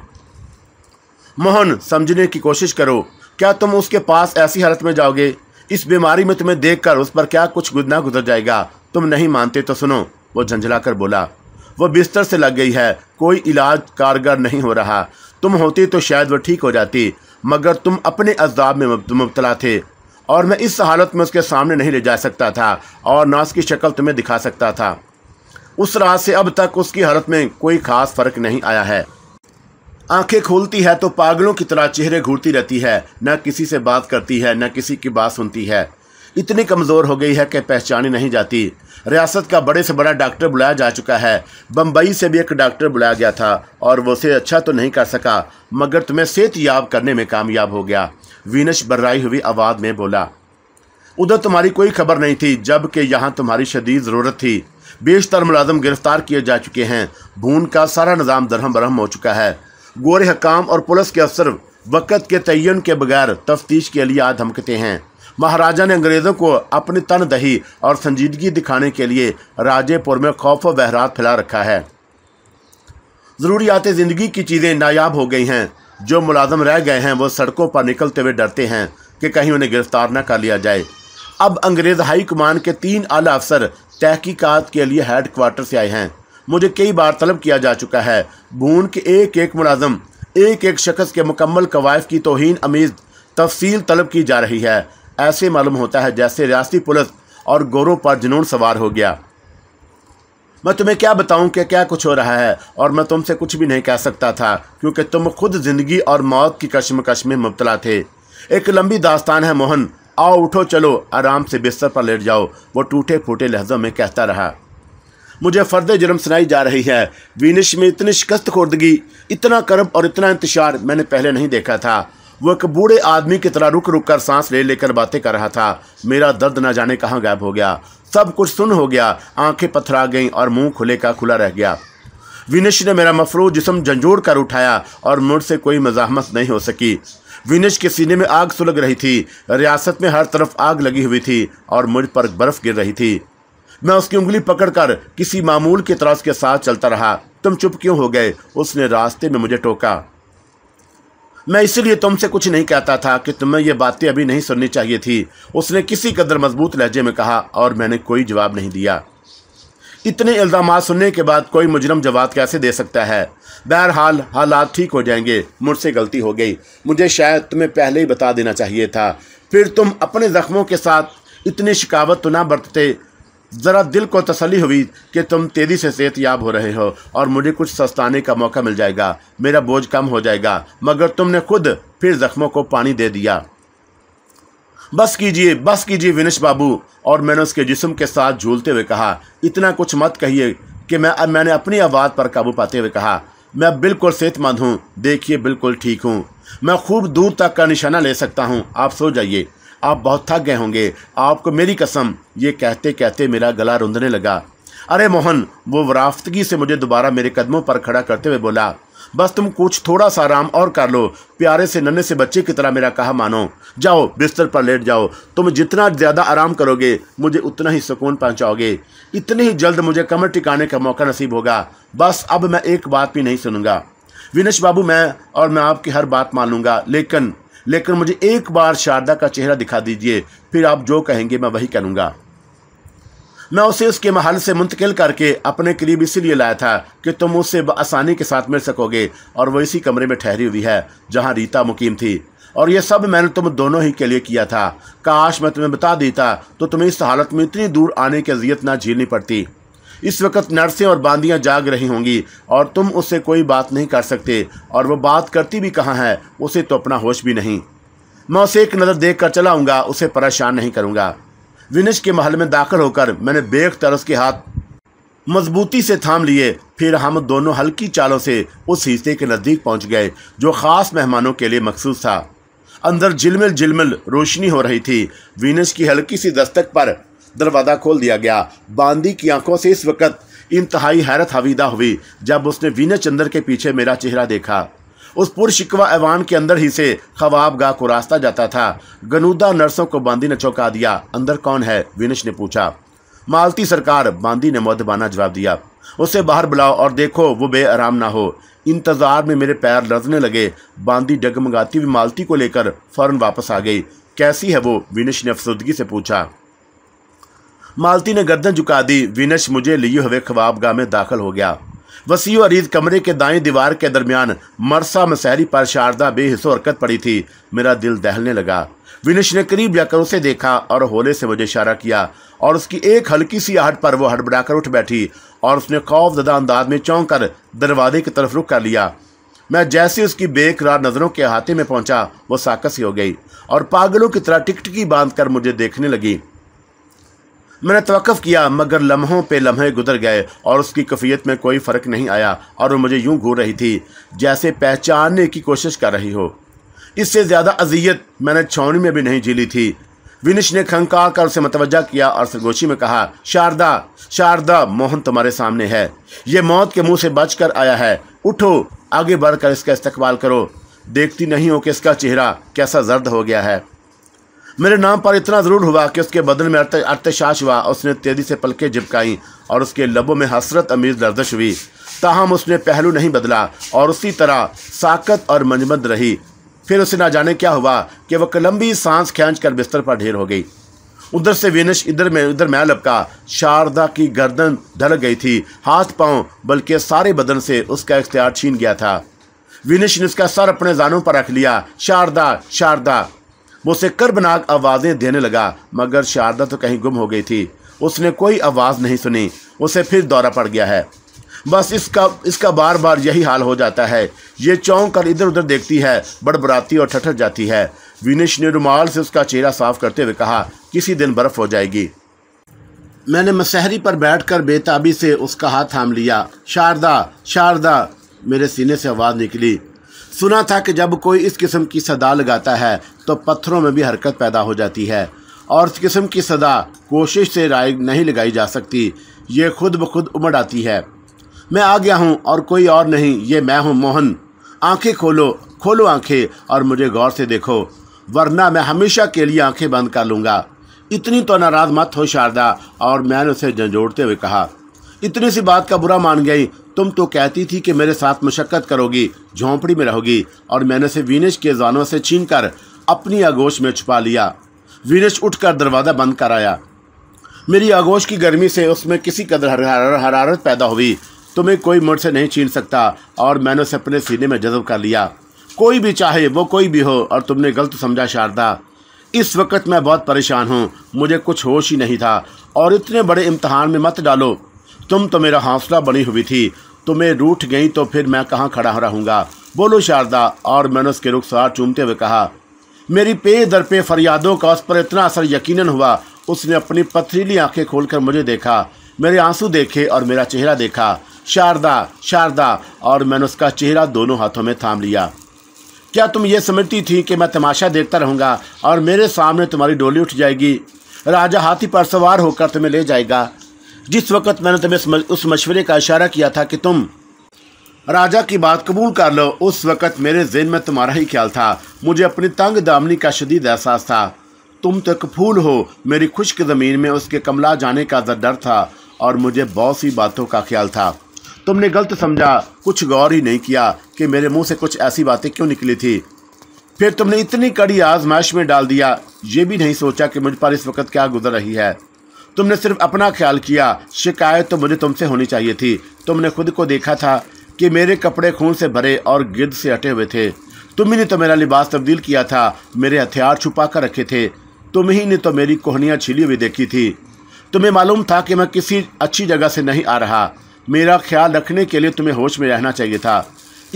मोहन समझने की कोशिश करो क्या तुम उसके पास ऐसी हालत में जाओगे इस बीमारी में तुम्हें देखकर उस पर क्या कुछ गुदना गुजर जाएगा तुम नहीं मानते तो सुनो वो झंझला कर बोला वो बिस्तर से लग गई है कोई इलाज कारगर नहीं हो रहा तुम होती तो शायद वह ठीक हो जाती मगर तुम अपने अजाब में मुबतला थे और मैं इस हालत में उसके सामने नहीं ले जा सकता था और ना उसकी शक्ल तुम्हें दिखा सकता था उस रात से अब तक उसकी हालत में कोई ख़ास फ़र्क नहीं आया है आंखें खोलती है तो पागलों की तरह चेहरे घूरती रहती है न किसी से बात करती है न किसी की बात सुनती है इतनी कमज़ोर हो गई है कि पहचानी नहीं जाती रियासत का बड़े से बड़ा डॉक्टर बुलाया जा चुका है बम्बई से भी एक डॉक्टर बुलाया गया था और वो से अच्छा तो नहीं कर सका मगर तुम्हें सेहत याब करने में कामयाब हो गया वीनश बर्राई हुई आवाज़ में बोला उधर तुम्हारी कोई खबर नहीं थी जबकि यहाँ तुम्हारी शदीद ज़रूरत थी बेशतर मुलाजम गिरफ्तार किए जा चुके हैं भून का सारा निज़ाम दरहम बरहम हो चुका है गोरे हकाम और पुलिस के अफसर वक़्त के तयन के बगैर तफ्तीश के लिए आ धमकते हैं महाराजा ने अंग्रेज़ों को अपनी तनदही और संजीदगी दिखाने के लिए राजेपुर में खौफ व बहरात फैला रखा है ज़रूरियात ज़िंदगी की चीज़ें नायाब हो गई हैं जो मुलाजम रह गए हैं वो सड़कों पर निकलते हुए डरते हैं कि कहीं उन्हें गिरफ्तार न कर लिया जाए अब अंग्रेज़ हाईकमान के तीन आला अफसर तहकीकात के लिए हेड क्वार्टर से आए हैं मुझे कई बार तलब किया जा चुका है भून के एक एक मुलाजम एक एक शख्स के मुकम्मल कवायफ की तोहन अमीज़ तफसील तलब की जा रही है ऐसे मालूम होता है जैसे रियाती पुलिस और गोरों पर जुनून सवार हो गया मैं तुम्हें क्या बताऊं कि क्या कुछ हो रहा है और मैं तुमसे कुछ भी नहीं कह सकता था क्योंकि तुम खुद ज़िंदगी और मौत की कश्मकश में मुबतला थे एक लंबी दास्तान है मोहन आओ उठो चलो आराम से बिस्तर पर लेट जाओ वो टूटे फूटे लहजों में कहता रहा मुझे फर्द जुर्म सुनाई जा रही है वीनिश में इतनी शिकस्त खोर्दगी इतना कर्म और इतना इंतजार मैंने पहले नहीं देखा था वो एक बूढ़े आदमी की तरह रुक रुक कर सांस ले लेकर बातें कर रहा था मेरा दर्द न जाने कहाँ गायब हो गया सब कुछ सुन हो गया आंखें पथरा गईं और मुंह खुले का खुला रह गया विनिश ने मेरा मफरू जिसम झंझोड़ कर उठाया और मुझसे कोई मजामत नहीं हो सकी विनिश के सीने में आग सुलग रही थी रियासत में हर तरफ आग लगी हुई थी और मुझ पर बर्फ़ गिर रही थी मैं उसकी उंगली पकड़कर किसी मामूल की तरह उसके साथ चलता रहा तुम चुप क्यों हो गए उसने रास्ते में मुझे टोका मैं इसलिए तुमसे कुछ नहीं कहता था कि तुम्हें यह बातें अभी नहीं सुननी चाहिए थी उसने किसी कदर मजबूत लहजे में कहा और मैंने कोई जवाब नहीं दिया इतने इल्ज़ाम सुनने के बाद कोई मुजरम जवाब कैसे दे सकता है बहरहाल हालात ठीक हो जाएंगे मुझसे गलती हो गई मुझे शायद तुम्हें पहले ही बता देना चाहिए था फिर तुम अपने ज़ख्मों के साथ इतनी शिकावत तो ना बरतते ज़रा दिल को तसली हुई कि तुम तेज़ी से सेहत याब हो रहे हो और मुझे कुछ सस्ताने का मौका मिल जाएगा मेरा बोझ कम हो जाएगा मगर तुमने खुद फिर ज़ख्मों को पानी दे दिया बस कीजिए बस कीजिए विनेश बाबू और मैंने उसके जिस्म के साथ झूलते हुए कहा इतना कुछ मत कहिए कि मैं मैंने अपनी आवाज़ पर काबू पाते हुए कहा मैं बिल्कुल सेहतमंद हूँ देखिए बिल्कुल ठीक हूँ मैं खूब दूर तक का निशाना ले सकता हूँ आप सो जाइए आप बहुत थक गए होंगे आपको मेरी कसम ये कहते कहते मेरा गला रुंधने लगा अरे मोहन वो वराफ्तगी से मुझे दोबारा मेरे कदमों पर खड़ा करते हुए बोला बस तुम कुछ थोड़ा सा आराम और कर लो प्यारे से नन्हे से बच्चे की तरह मेरा कहा मानो जाओ बिस्तर पर लेट जाओ तुम जितना ज़्यादा आराम करोगे मुझे उतना ही सुकून पहुंचाओगे इतने ही जल्द मुझे कमर टिकाने का मौका नसीब होगा बस अब मैं एक बात भी नहीं सुनूंगा विनेश बाबू मैं और मैं आपकी हर बात मान लूँगा लेकिन लेकिन मुझे एक बार शारदा का चेहरा दिखा दीजिए फिर आप जो कहेंगे मैं वही करूंगा मैं उसे उसके महल से मुंतकिल करके अपने करीब इसीलिए लाया था कि तुम उससे आसानी के साथ मिल सकोगे और वो इसी कमरे में ठहरी हुई है जहाँ रीता मुकीम थी और ये सब मैंने तुम दोनों ही के लिए किया था काश मैं तुम्हें बता देता तो तुम्हें इस हालत में इतनी दूर आने की अजियत ना झीलनी पड़ती इस वक्त नर्सें और बांदियाँ जाग रही होंगी और तुम उससे कोई बात नहीं कर सकते और वो बात करती भी कहाँ है उसे तो अपना होश भी नहीं मैं उसे एक नज़र देख कर चलाऊँगा उसे परेशान नहीं करूँगा विनश के महल में दाखिल होकर मैंने बेग तरस के हाथ मजबूती से थाम लिए फिर हम दोनों हल्की चालों से उस हिस्से के नज़दीक पहुँच गए जो ख़ास मेहमानों के लिए मखसूस था अंदर जिलमिल जिलमिल रोशनी हो रही थी वीनस की हल्की सी दस्तक पर दरवाज़ा खोल दिया गया बांदी की आंखों से इस वक्त इंतहाई हैरत हवीदा हुई जब उसने वीनय चंद्र के पीछे मेरा चेहरा देखा उस पुरशिकवा ऐवान के अंदर ही से खवाब गाह को रास्ता जाता था गनूदा नर्सों को बांदी ने चौंका दिया अंदर कौन है विनश ने पूछा मालती सरकार बांदी ने मौदबाना जवाब दिया उसे बाहर बुलाओ और देखो वो बेआराम ना हो इंतजार में मेरे पैर लड़ने लगे बांदी डगमगाती हुई मालती को लेकर फौरन वापस आ गई कैसी है वो विनश ने अफसुदगी से पूछा मालती ने गर्दन झुका दी विनश मुझे लिए हुए ख्वाबगाह में दाखिल हो गया वसी ईद कमरे के दाएं दीवार के दरमियान मरसा मसहरी पर शारदा बेहिस हरकत पड़ी थी मेरा दिल दहलने लगा विनश ने करीब जाकर उसे देखा और होले से मुझे इशारा किया और उसकी एक हल्की सी आहट पर वो हड़बड़ाकर उठ बैठी और उसने खौफ ददा अंदाज में चौंक कर दरवाजे की तरफ रुख कर लिया मैं जैसे उसकी बेकरार नज़रों के हाथे में पहुंचा वो साकस ही हो गई और पागलों की तरह टिकटकी बांध कर मुझे देखने लगी मैंने तवक़ किया मगर लम्हों पे लम्हे गुजर गए और उसकी कफियत में कोई फ़र्क नहीं आया और वो मुझे यूं घूर रही थी जैसे पहचानने की कोशिश कर रही हो इससे ज़्यादा अजियत मैंने छावनी में भी नहीं झीली थी विनिश ने खंका कर उसे मतवजा किया और सरगोशी में कहा शारदा शारदा मोहन तुम्हारे सामने है ये मौत के मुंह से बच कर आया है उठो आगे बढ़कर इसका इस्तकबाल करो देखती नहीं हो कि इसका चेहरा कैसा जर्द हो गया है मेरे नाम पर इतना ज़रूर हुआ कि उसके बदन में अर्थशाश हुआ उसने तेज़ी से पलके झिपकाई और उसके लबों में हसरत अमीर दर्दश हुई ताहम उसने पहलू नहीं बदला और उसी तरह साकत और मंजमंद रही फिर उसे ना जाने क्या हुआ कि वह लंबी सांस खींच कर बिस्तर पर ढेर हो गई उधर से विनश इधर में उधर मैं लपका शारदा की गर्दन ढल गई थी हाथ पांव बल्कि सारे बदन से उसका इख्तियार छीन गया था विनश ने उसका सर अपने जानों पर रख लिया शारदा शारदा वो उसे कर्बनाक आवाज़ें देने लगा मगर शारदा तो कहीं गुम हो गई थी उसने कोई आवाज़ नहीं सुनी उसे फिर दौरा पड़ गया है बस इसका इसका बार बार यही हाल हो जाता है ये चौंक कर इधर उधर देखती है बड़बड़ाती और ठठर जाती है विनिश ने रुमाल से उसका चेहरा साफ करते हुए कहा किसी दिन बर्फ़ हो जाएगी मैंने मसहरी पर बैठकर बेताबी से उसका हाथ थाम लिया शारदा शारदा मेरे सीने से आवाज़ निकली सुना था कि जब कोई इस किस्म की सदा लगाता है तो पत्थरों में भी हरकत पैदा हो जाती है और इस किस्म की सदा कोशिश से राय नहीं लगाई जा सकती ये खुद ब खुद उमड़ आती है मैं आ गया हूँ और कोई और नहीं ये मैं हूँ मोहन आंखें खोलो खोलो आंखें और मुझे गौर से देखो वरना मैं हमेशा के लिए आंखें बंद कर लूँगा इतनी तो नाराज़ मत हो शारदा और मैंने उसे झंझोड़ते हुए कहा इतनी सी बात का बुरा मान गई तुम तो कहती थी कि मेरे साथ मशक्क़त करोगी झोंपड़ी में रहोगी और मैंने से वीनेश के जानों से छीन कर अपनी आगोश में छुपा लिया वीनेश उठकर दरवाज़ा बंद कराया मेरी आगोश की गर्मी से उसमें किसी कदर हरारत पैदा हुई तुम्हें कोई मुड़ से नहीं छीन सकता और मैंने उसे अपने सीने में जज्ब कर लिया कोई भी चाहे वो कोई भी हो और तुमने गलत समझा शारदा इस वक्त मैं बहुत परेशान हूँ मुझे कुछ होश ही नहीं था और इतने बड़े इम्तहान में मत डालो तुम तो मेरा हौसला बनी हुई थी तुम्हें रूठ गई तो फिर मैं कहाँ खड़ा रहूँगा बोलो शारदा और मैंने उसके रुखसार चूमते हुए कहा मेरी पे दर पे फरियादों का उस पर इतना असर यकीनन हुआ उसने अपनी पथरीली आंखें खोलकर मुझे देखा मेरे आंसू देखे और मेरा चेहरा देखा शारदा शारदा और मैंने उसका चेहरा दोनों हाथों में थाम लिया क्या तुम ये समझती थी कि मैं तमाशा देखता रहूँगा और मेरे सामने तुम्हारी डोली उठ जाएगी राजा हाथी पर सवार होकर तुम्हें ले जाएगा जिस वक्त मैंने तुम्हें उस मशवरे का इशारा किया था कि तुम राजा की बात कबूल कर लो उस वक़्त मेरे जेन में तुम्हारा ही ख्याल था मुझे अपनी तंग दामनी का शदीद एहसास था तुम तक तो फूल हो मेरी खुश्क ज़मीन में उसके कमला जाने का डर था और मुझे बहुत सी बातों का ख्याल था तुमने गलत समझा कुछ गौर ही नहीं किया कि मेरे मुंह से कुछ ऐसी बातें क्यों निकली थी फिर तुमने इतनी कड़ी आजमाइश में डाल दिया ये भी नहीं सोचा कि मुझ पर इस वक्त क्या गुजर रही है तुमने सिर्फ अपना ख्याल किया शिकायत तो मुझे तुमसे होनी चाहिए थी तुमने खुद को देखा था कि मेरे कपड़े खून से भरे और गिद्ध से अटे हुए थे तुम ही ने तो मेरा लिबास तब्दील किया था मेरे हथियार छुपा कर रखे थे तुम ही ने तो मेरी कोहनियाँ छिली हुई देखी थी तुम्हें मालूम था कि मैं किसी अच्छी जगह से नहीं आ रहा मेरा ख्याल रखने के लिए तुम्हें होश में रहना चाहिए था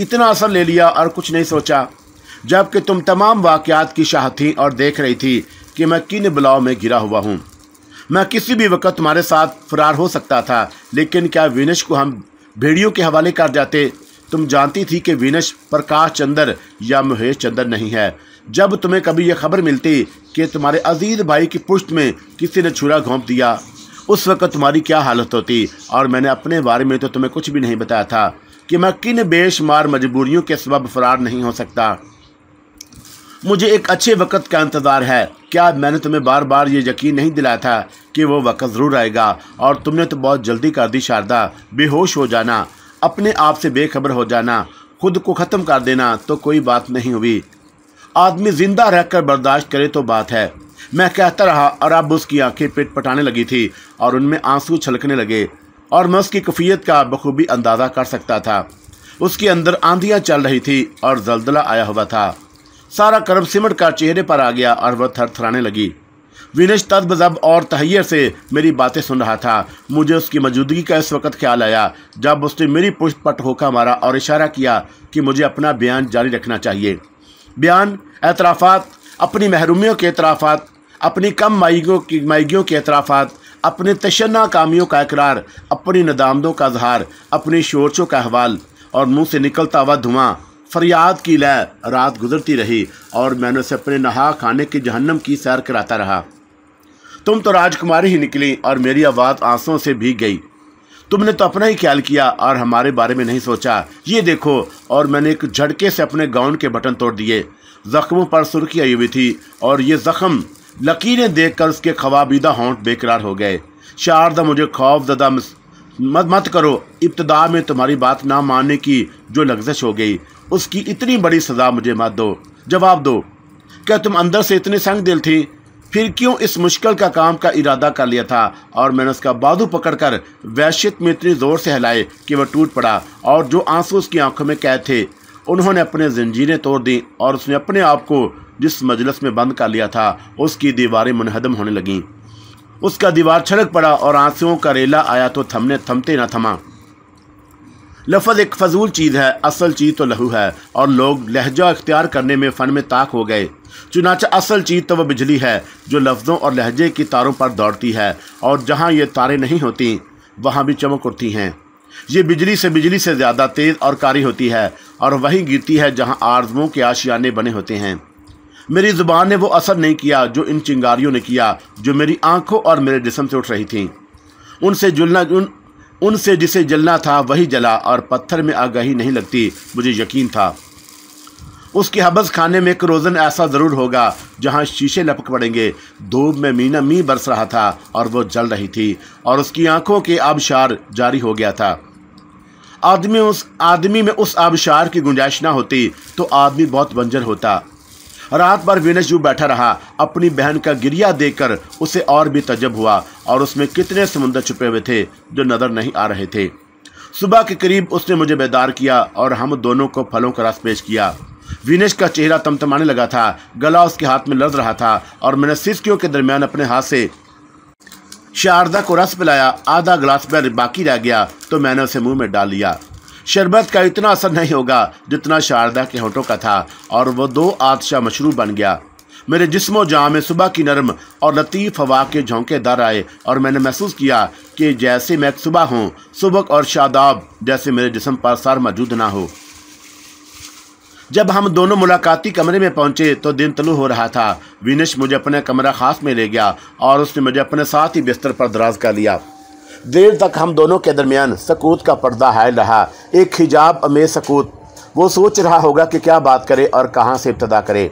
इतना असर ले लिया और कुछ नहीं सोचा जबकि तुम तमाम वाक़ात की शाह थी और देख रही थी कि मैं किन बुलाव में गिरा हुआ हूँ मैं किसी भी वक्त तुम्हारे साथ फरार हो सकता था लेकिन क्या विनश को हम भेड़ियों के हवाले कर जाते तुम जानती थी कि विनश प्रकाश चंद्र या महेश चंद्र नहीं है जब तुम्हें कभी यह खबर मिलती कि तुम्हारे अजीज भाई की पुष्ट में किसी ने छुरा घोंप दिया उस वक्त तुम्हारी क्या हालत होती और मैंने अपने बारे में तो तुम्हें कुछ भी नहीं बताया था कि मैं किन बेशुमार मजबूरियों के सबब फरार नहीं हो सकता मुझे एक अच्छे वक्त का इंतज़ार है क्या मैंने तुम्हें बार बार ये यकीन नहीं दिलाया था कि वो वक्त ज़रूर आएगा और तुमने तो बहुत जल्दी कर दी शारदा बेहोश हो जाना अपने आप से बेखबर हो जाना खुद को ख़त्म कर देना तो कोई बात नहीं हुई आदमी ज़िंदा रहकर बर्दाश्त करे तो बात है मैं कहता रहा और अब उसकी आंखें पेट पटाने लगी थी और उनमें आंसू छलकने लगे और मैं उसकी कफ़ीत का बखूबी अंदाज़ा कर सकता था उसके अंदर आंधियाँ चल रही थी और जलदला आया हुआ था सारा कर्म सिमट कर चेहरे पर आ गया और वह थरथराने लगी विनेश तदबजब और तहयर से मेरी बातें सुन रहा था मुझे उसकी मौजूदगी का इस वक्त ख्याल आया जब उसने मेरी पुष्ट पट होका मारा और इशारा किया कि मुझे अपना बयान जारी रखना चाहिए बयान एतराफ़ात अपनी महरूमियों के एतराफ़ात अपनी कम माइगियों की माइगियों के एतराफ़ात अपने तशन्ना कामियों का इकरार अपनी नदामदों का इजहार अपने शोरचों का अहवाल और मुँह से निकलता हुआ धुआं फरियाद की लय रात गुजरती रही और मैंने उसे अपने नहा खाने के जहन्नम की सैर कराता रहा तुम तो राजकुमारी ही निकली और मेरी आवाज़ आंसुओं से भीग गई तुमने तो अपना ही ख्याल किया और हमारे बारे में नहीं सोचा ये देखो और मैंने एक झटके से अपने गाउन के बटन तोड़ दिए जख्मों पर सुर्खी आई हुई थी और ये जख्म लकीरें देखकर उसके खवाबीदा होंठ बेकरार हो गए शारदा मुझे खौफ जदा मत मत करो इब्तदा में तुम्हारी बात ना मानने की जो लग्जश हो गई उसकी इतनी बड़ी सज़ा मुझे मत दो जवाब दो क्या तुम अंदर से इतने संग दिल थी फिर क्यों इस मुश्किल का काम का इरादा कर लिया था और मैंने उसका बाजू पकड़कर वैश्यत में इतने ज़ोर से हिलाए कि वह टूट पड़ा और जो आंसू उसकी आंखों में कैद थे उन्होंने अपने जंजीरें तोड़ दी और उसने अपने आप को जिस मजलस में बंद कर लिया था उसकी दीवारें मुनहदम होने लगीं उसका दीवार छलक पड़ा और आंसुओं का रेला आया तो थमने थमते न थमा लफज एक फजूल चीज़ है असल चीज़ तो लहू है और लोग लहजा अख्तियार करने में फ़न में ताक हो गए चुनाचा असल चीज़ तो वह बिजली है जो लफ्ज़ों और लहजे की तारों पर दौड़ती है और जहाँ ये तारें नहीं होती वहाँ भी चमक उठती हैं ये बिजली से बिजली से ज़्यादा तेज़ और कारी होती है और वहीं गिरती है जहाँ आर्जमों के आशियाने बने होते हैं मेरी ज़ुबान ने वो असर नहीं किया जो इन चिंगारियों ने किया जो मेरी आँखों और मेरे जिसम से उठ रही थी उनसे जुलना उन उनसे जिसे जलना था वही जला और पत्थर में आगाही नहीं लगती मुझे यकीन था उसके हबस खाने में एक रोज़न ऐसा ज़रूर होगा जहाँ शीशे लपक पड़ेंगे धूप में मीना मी बरस रहा था और वो जल रही थी और उसकी आंखों के आबशार जारी हो गया था आदमी उस आदमी में उस आबशार की गुंजाइश ना होती तो आदमी बहुत बंजर होता रात भर विनेश जू बैठा रहा अपनी बहन का गिरिया देखकर उसे और भी तजब हुआ और उसमें कितने समुंदर छुपे हुए थे जो नज़र नहीं आ रहे थे सुबह के करीब उसने मुझे बेदार किया और हम दोनों को फलों का रस पेश किया विनेश का चेहरा तमतमाने लगा था गला उसके हाथ में लड़ रहा था और मैंने सिस्कियों के दरमियान अपने हाथ से शारदा को रस पिलाया आधा गिलास में बाकी रह गया तो मैंने उसे मुंह में डाल लिया शरबत का इतना असर नहीं होगा जितना शारदा के होठों का था और वह दो आदशा मशरूब बन गया मेरे जिसमो जहाँ में सुबह की नरम और लतीफ़ हवा के झोंके दर आए और मैंने महसूस किया कि जैसे मैं सुबह हूँ सुबह और शादाब जैसे मेरे जिसम पर सर मौजूद ना हो जब हम दोनों मुलाकाती कमरे में पहुंचे तो दिन तलु हो रहा था विनश मुझे अपने कमरा खास में ले गया और उसने मुझे अपने साथ ही बिस्तर पर दराज कर लिया देर तक हम दोनों के दरमियान सकूत का पर्दा हायल रहा एक हिजाब अमेर सकूत वो सोच रहा होगा कि क्या बात करे और कहाँ से इब्तदा करे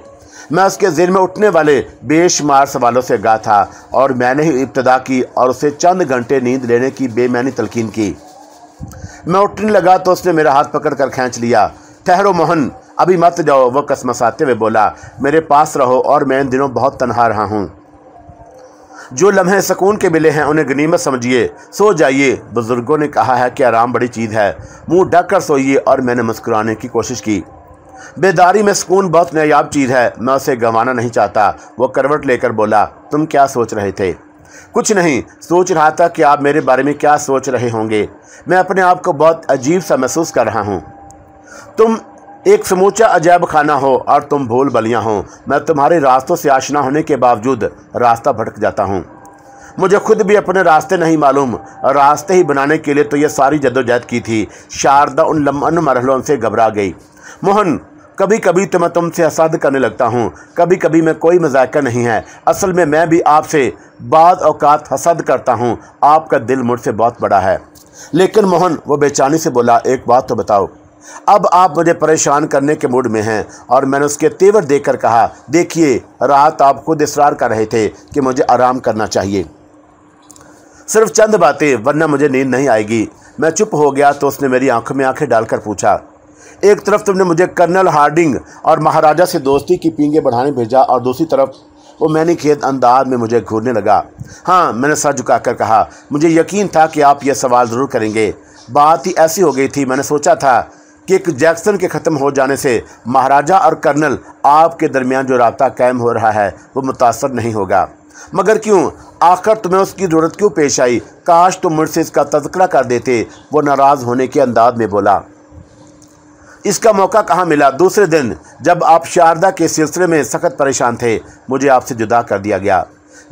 मैं उसके जिन में उठने वाले बेशुमार सवालों से गा था और मैंने ही इब्तदा की और उसे चंद घंटे नींद लेने की बेमैनी तलकिन की मैं उठने लगा तो उसने मेरा हाथ पकड़ कर खींच लिया ठहरो मोहन अभी मत जाओ वह कसमसाते हुए बोला मेरे पास रहो और मैं इन दिनों बहुत तनहा रहा हूँ जो लम्हे सुकून के मिले हैं उन्हें गनीमत समझिए सो जाइए बुज़ुर्गों ने कहा है कि आराम बड़ी चीज़ है मुंह ढक कर सोइए और मैंने मुस्कुराने की कोशिश की बेदारी में सुकून बहुत नायाब चीज़ है मैं उसे गंवाना नहीं चाहता वो करवट लेकर बोला तुम क्या सोच रहे थे कुछ नहीं सोच रहा था कि आप मेरे बारे में क्या सोच रहे होंगे मैं अपने आप को बहुत अजीब सा महसूस कर रहा हूँ तुम एक समूचा अजैब खाना हो और तुम भूल बलियाँ हो मैं तुम्हारे रास्तों से आशना होने के बावजूद रास्ता भटक जाता हूँ मुझे खुद भी अपने रास्ते नहीं मालूम रास्ते ही बनाने के लिए तो यह सारी जदोजहद की थी शारदा उन लम्बन मरहलों से घबरा गई मोहन कभी कभी तो मैं तुमसे असाध करने लगता हूँ कभी कभी मैं कोई मजाक नहीं है असल में मैं भी आपसे बाद अवकात हसद करता हूँ आपका दिल मुझसे बहुत बड़ा है लेकिन मोहन वो बेचानी से बोला एक बात तो बताओ अब आप मुझे परेशान करने के मूड में हैं और मैंने उसके तेवर देकर कहा देखिए राहत आप खुद इसरार कर रहे थे कि मुझे आराम करना चाहिए सिर्फ चंद बातें वरना मुझे नींद नहीं आएगी मैं चुप हो गया तो उसने मेरी आंखों में आंखें डालकर पूछा एक तरफ तुमने मुझे कर्नल हार्डिंग और महाराजा से दोस्ती की पींगे बढ़ाने भेजा और दूसरी तरफ वो मैंने खेत अंदाज में मुझे घूरने लगा हाँ मैंने सर झुकाकर कहा मुझे यकीन था कि आप यह सवाल ज़रूर करेंगे बात ही ऐसी हो गई थी मैंने सोचा था किक जैक्सन के ख़त्म हो जाने से महाराजा और कर्नल आपके दरमियान जो रबता कायम हो रहा है वो मुतासर नहीं होगा मगर क्यों आखिर तुम्हें उसकी ज़रूरत क्यों पेश आई काश तुम मुझसे इसका तस्करा कर देते वो नाराज़ होने के अंदाज में बोला इसका मौका कहाँ मिला दूसरे दिन जब आप शारदा के सिलसिले में सख्त परेशान थे मुझे आपसे जुदा कर दिया गया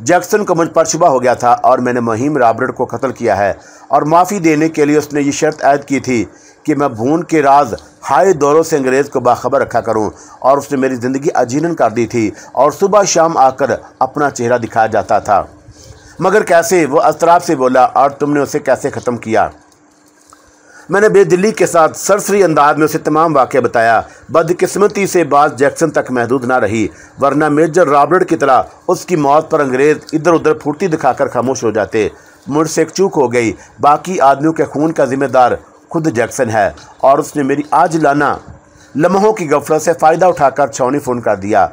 जैक्सन को मुझ पर शुबा हो गया था और मैंने मुहिम रॉबर्ट को कत्ल किया है और माफ़ी देने के लिए उसने ये शर्त आयद की थी कि मैं भून के राज हाय दौरों से अंग्रेज़ को बाखबर रखा करूं और उसने मेरी ज़िंदगी अजीनन कर दी थी और सुबह शाम आकर अपना चेहरा दिखाया जाता था मगर कैसे वो अजतराब से बोला और तुमने उसे कैसे ख़त्म किया मैंने बेदिली के साथ सरसरी अंदाज में उसे तमाम वाक़ बताया बदकिस्मती से बात जैक्सन तक महदूद ना रही वरना मेजर रॉबर्ट की तरह उसकी मौत पर अंग्रेज़ इधर उधर फुर्ती दिखाकर खामोश हो जाते मुझसे एक चूक हो गई बाकी आदमियों के खून का जिम्मेदार खुद जैक्सन है और उसने मेरी आज लाना लम्हों की गफलत से फ़ायदा उठाकर छौनी फ़ोन कर दिया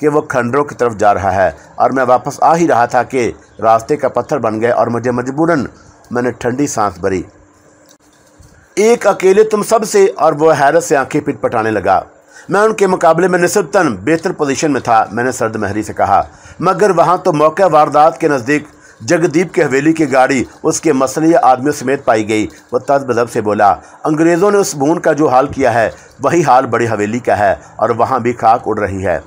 कि वह खंडरों की तरफ जा रहा है और मैं वापस आ ही रहा था कि रास्ते का पत्थर बन गए और मुझे मजबूरन मैंने ठंडी सांस भरी एक अकेले तुम सब से और वह हैरत से आंखें पिट पटाने लगा मैं उनके मुकाबले में निस्बतन बेहतर पोजीशन में था मैंने सर्द महरी से कहा मगर वहाँ तो मौके वारदात के नज़दीक जगदीप के हवेली की गाड़ी उसके मसलिय आदमियों समेत पाई गई वह तज मदब से बोला अंग्रेज़ों ने उस बूंद का जो हाल किया है वही हाल बड़ी हवेली का है और वहाँ भी खाक उड़ रही है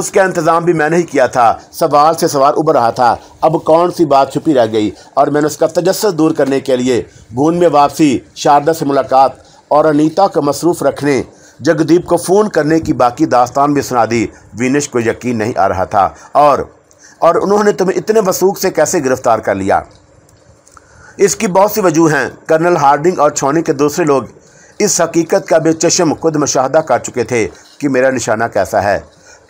उसका इंतज़ाम भी मैंने ही किया था सवाल से सवाल उभर रहा था अब कौन सी बात छुपी रह गई और मैंने उसका तजस दूर करने के लिए भून में वापसी शारदा से मुलाकात और अनीता को मसरूफ़ रखने जगदीप को फ़ोन करने की बाकी दास्तान भी सुना दी वीनिश को यकीन नहीं आ रहा था और और उन्होंने तुम्हें इतने वसूख से कैसे गिरफ्तार कर लिया इसकी बहुत सी वजूह हैं कर्नल हार्डिंग और छोनी के दूसरे लोग इस हकीकत का बेचशम खुद मुशाह कर चुके थे कि मेरा निशाना कैसा है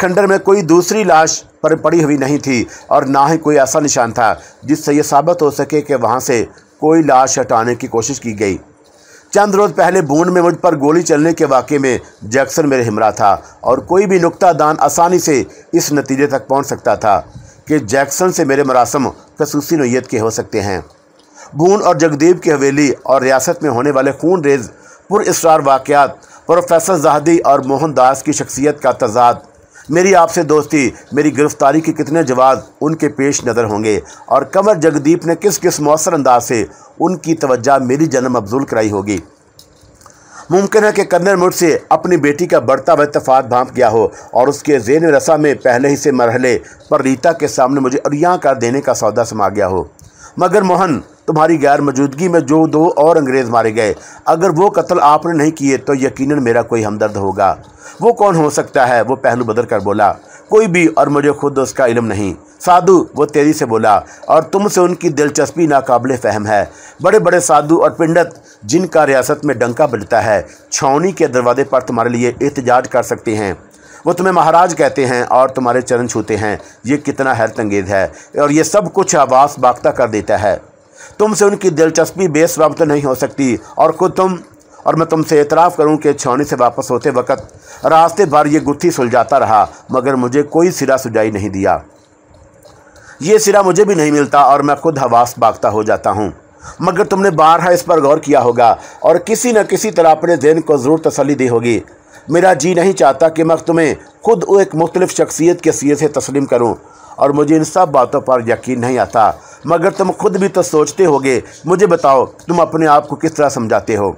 खंडर में कोई दूसरी लाश पर पड़ी हुई नहीं थी और ना ही कोई ऐसा निशान था जिससे यह साबित हो सके कि वहाँ से कोई लाश हटाने की कोशिश की गई चंद रोज़ पहले बूंद में मुझ पर गोली चलने के वाक़े में जैक्सन मेरे हमरा था और कोई भी नुक्ता दान आसानी से इस नतीजे तक पहुँच सकता था कि जैक्सन से मेरे मरासम खसूसी नोयत के हो सकते हैं भून और जगदीप की हवेली और रियासत में होने वाले खून रेज पुरस्ार वाक़ात प्रोफेसर जहादी और मोहनदास की शख्सियत का तजाद मेरी आपसे दोस्ती मेरी गिरफ्तारी के कितने जवाब उनके पेश नज़र होंगे और कंवर जगदीप ने किस किस मौसर अंदाज से उनकी तवज्जा मेरी जन्म अफजूल कराई होगी मुमकिन है कि कर्नल मुठ से अपनी बेटी का बढ़ता हुआ इतफात भाप गया हो और उसके जेन रसा में पहले ही से मरहले पर रीता के सामने मुझे अड़ियाँ कर देने का सौदा समा गया हो मगर मोहन तुम्हारी गैर मौजूदगी में जो दो और अंग्रेज़ मारे गए अगर वो कत्ल आपने नहीं किए तो यकीनन मेरा कोई हमदर्द होगा वो कौन हो सकता है वो पहलू बदल कर बोला कोई भी और मुझे खुद उसका इलम नहीं साधु वो तेज़ी से बोला और तुमसे उनकी दिलचस्पी नाकबिल फहम है बड़े बड़े साधु और पिंडत जिनका रियासत में डंका बजता है छावनी के दरवाजे पर तुम्हारे लिए एहतजाज कर सकते हैं वो तुम्हें महाराज कहते हैं और तुम्हारे चरण छूते हैं ये कितना हैरत अंगेज है और ये सब कुछ आवास बागता कर देता है तुमसे उनकी दिलचस्पी बेसबाब तो नहीं हो सकती और खुद तुम और मैं तुमसे एतराफ़ करूं कि छावनी से वापस होते वक़्त रास्ते भर ये गुत्थी सुलझाता रहा मगर मुझे कोई सिरा सुझाई नहीं दिया ये सिरा मुझे भी नहीं मिलता और मैं खुद हवास बागता हो जाता हूँ मगर तुमने बारहा इस पर गौर किया होगा और किसी न किसी तरह अपने जहन को ज़रूर तसली दी होगी मेरा जी नहीं चाहता कि मैं तुम्हें खुद एक मुख्तलिफ़ शख्सियत के सीए से तस्लीम करूँ और मुझे इन सब बातों पर यकीन नहीं आता मगर तुम खुद भी तो सोचते होगे मुझे बताओ तुम अपने आप को किस तरह समझाते हो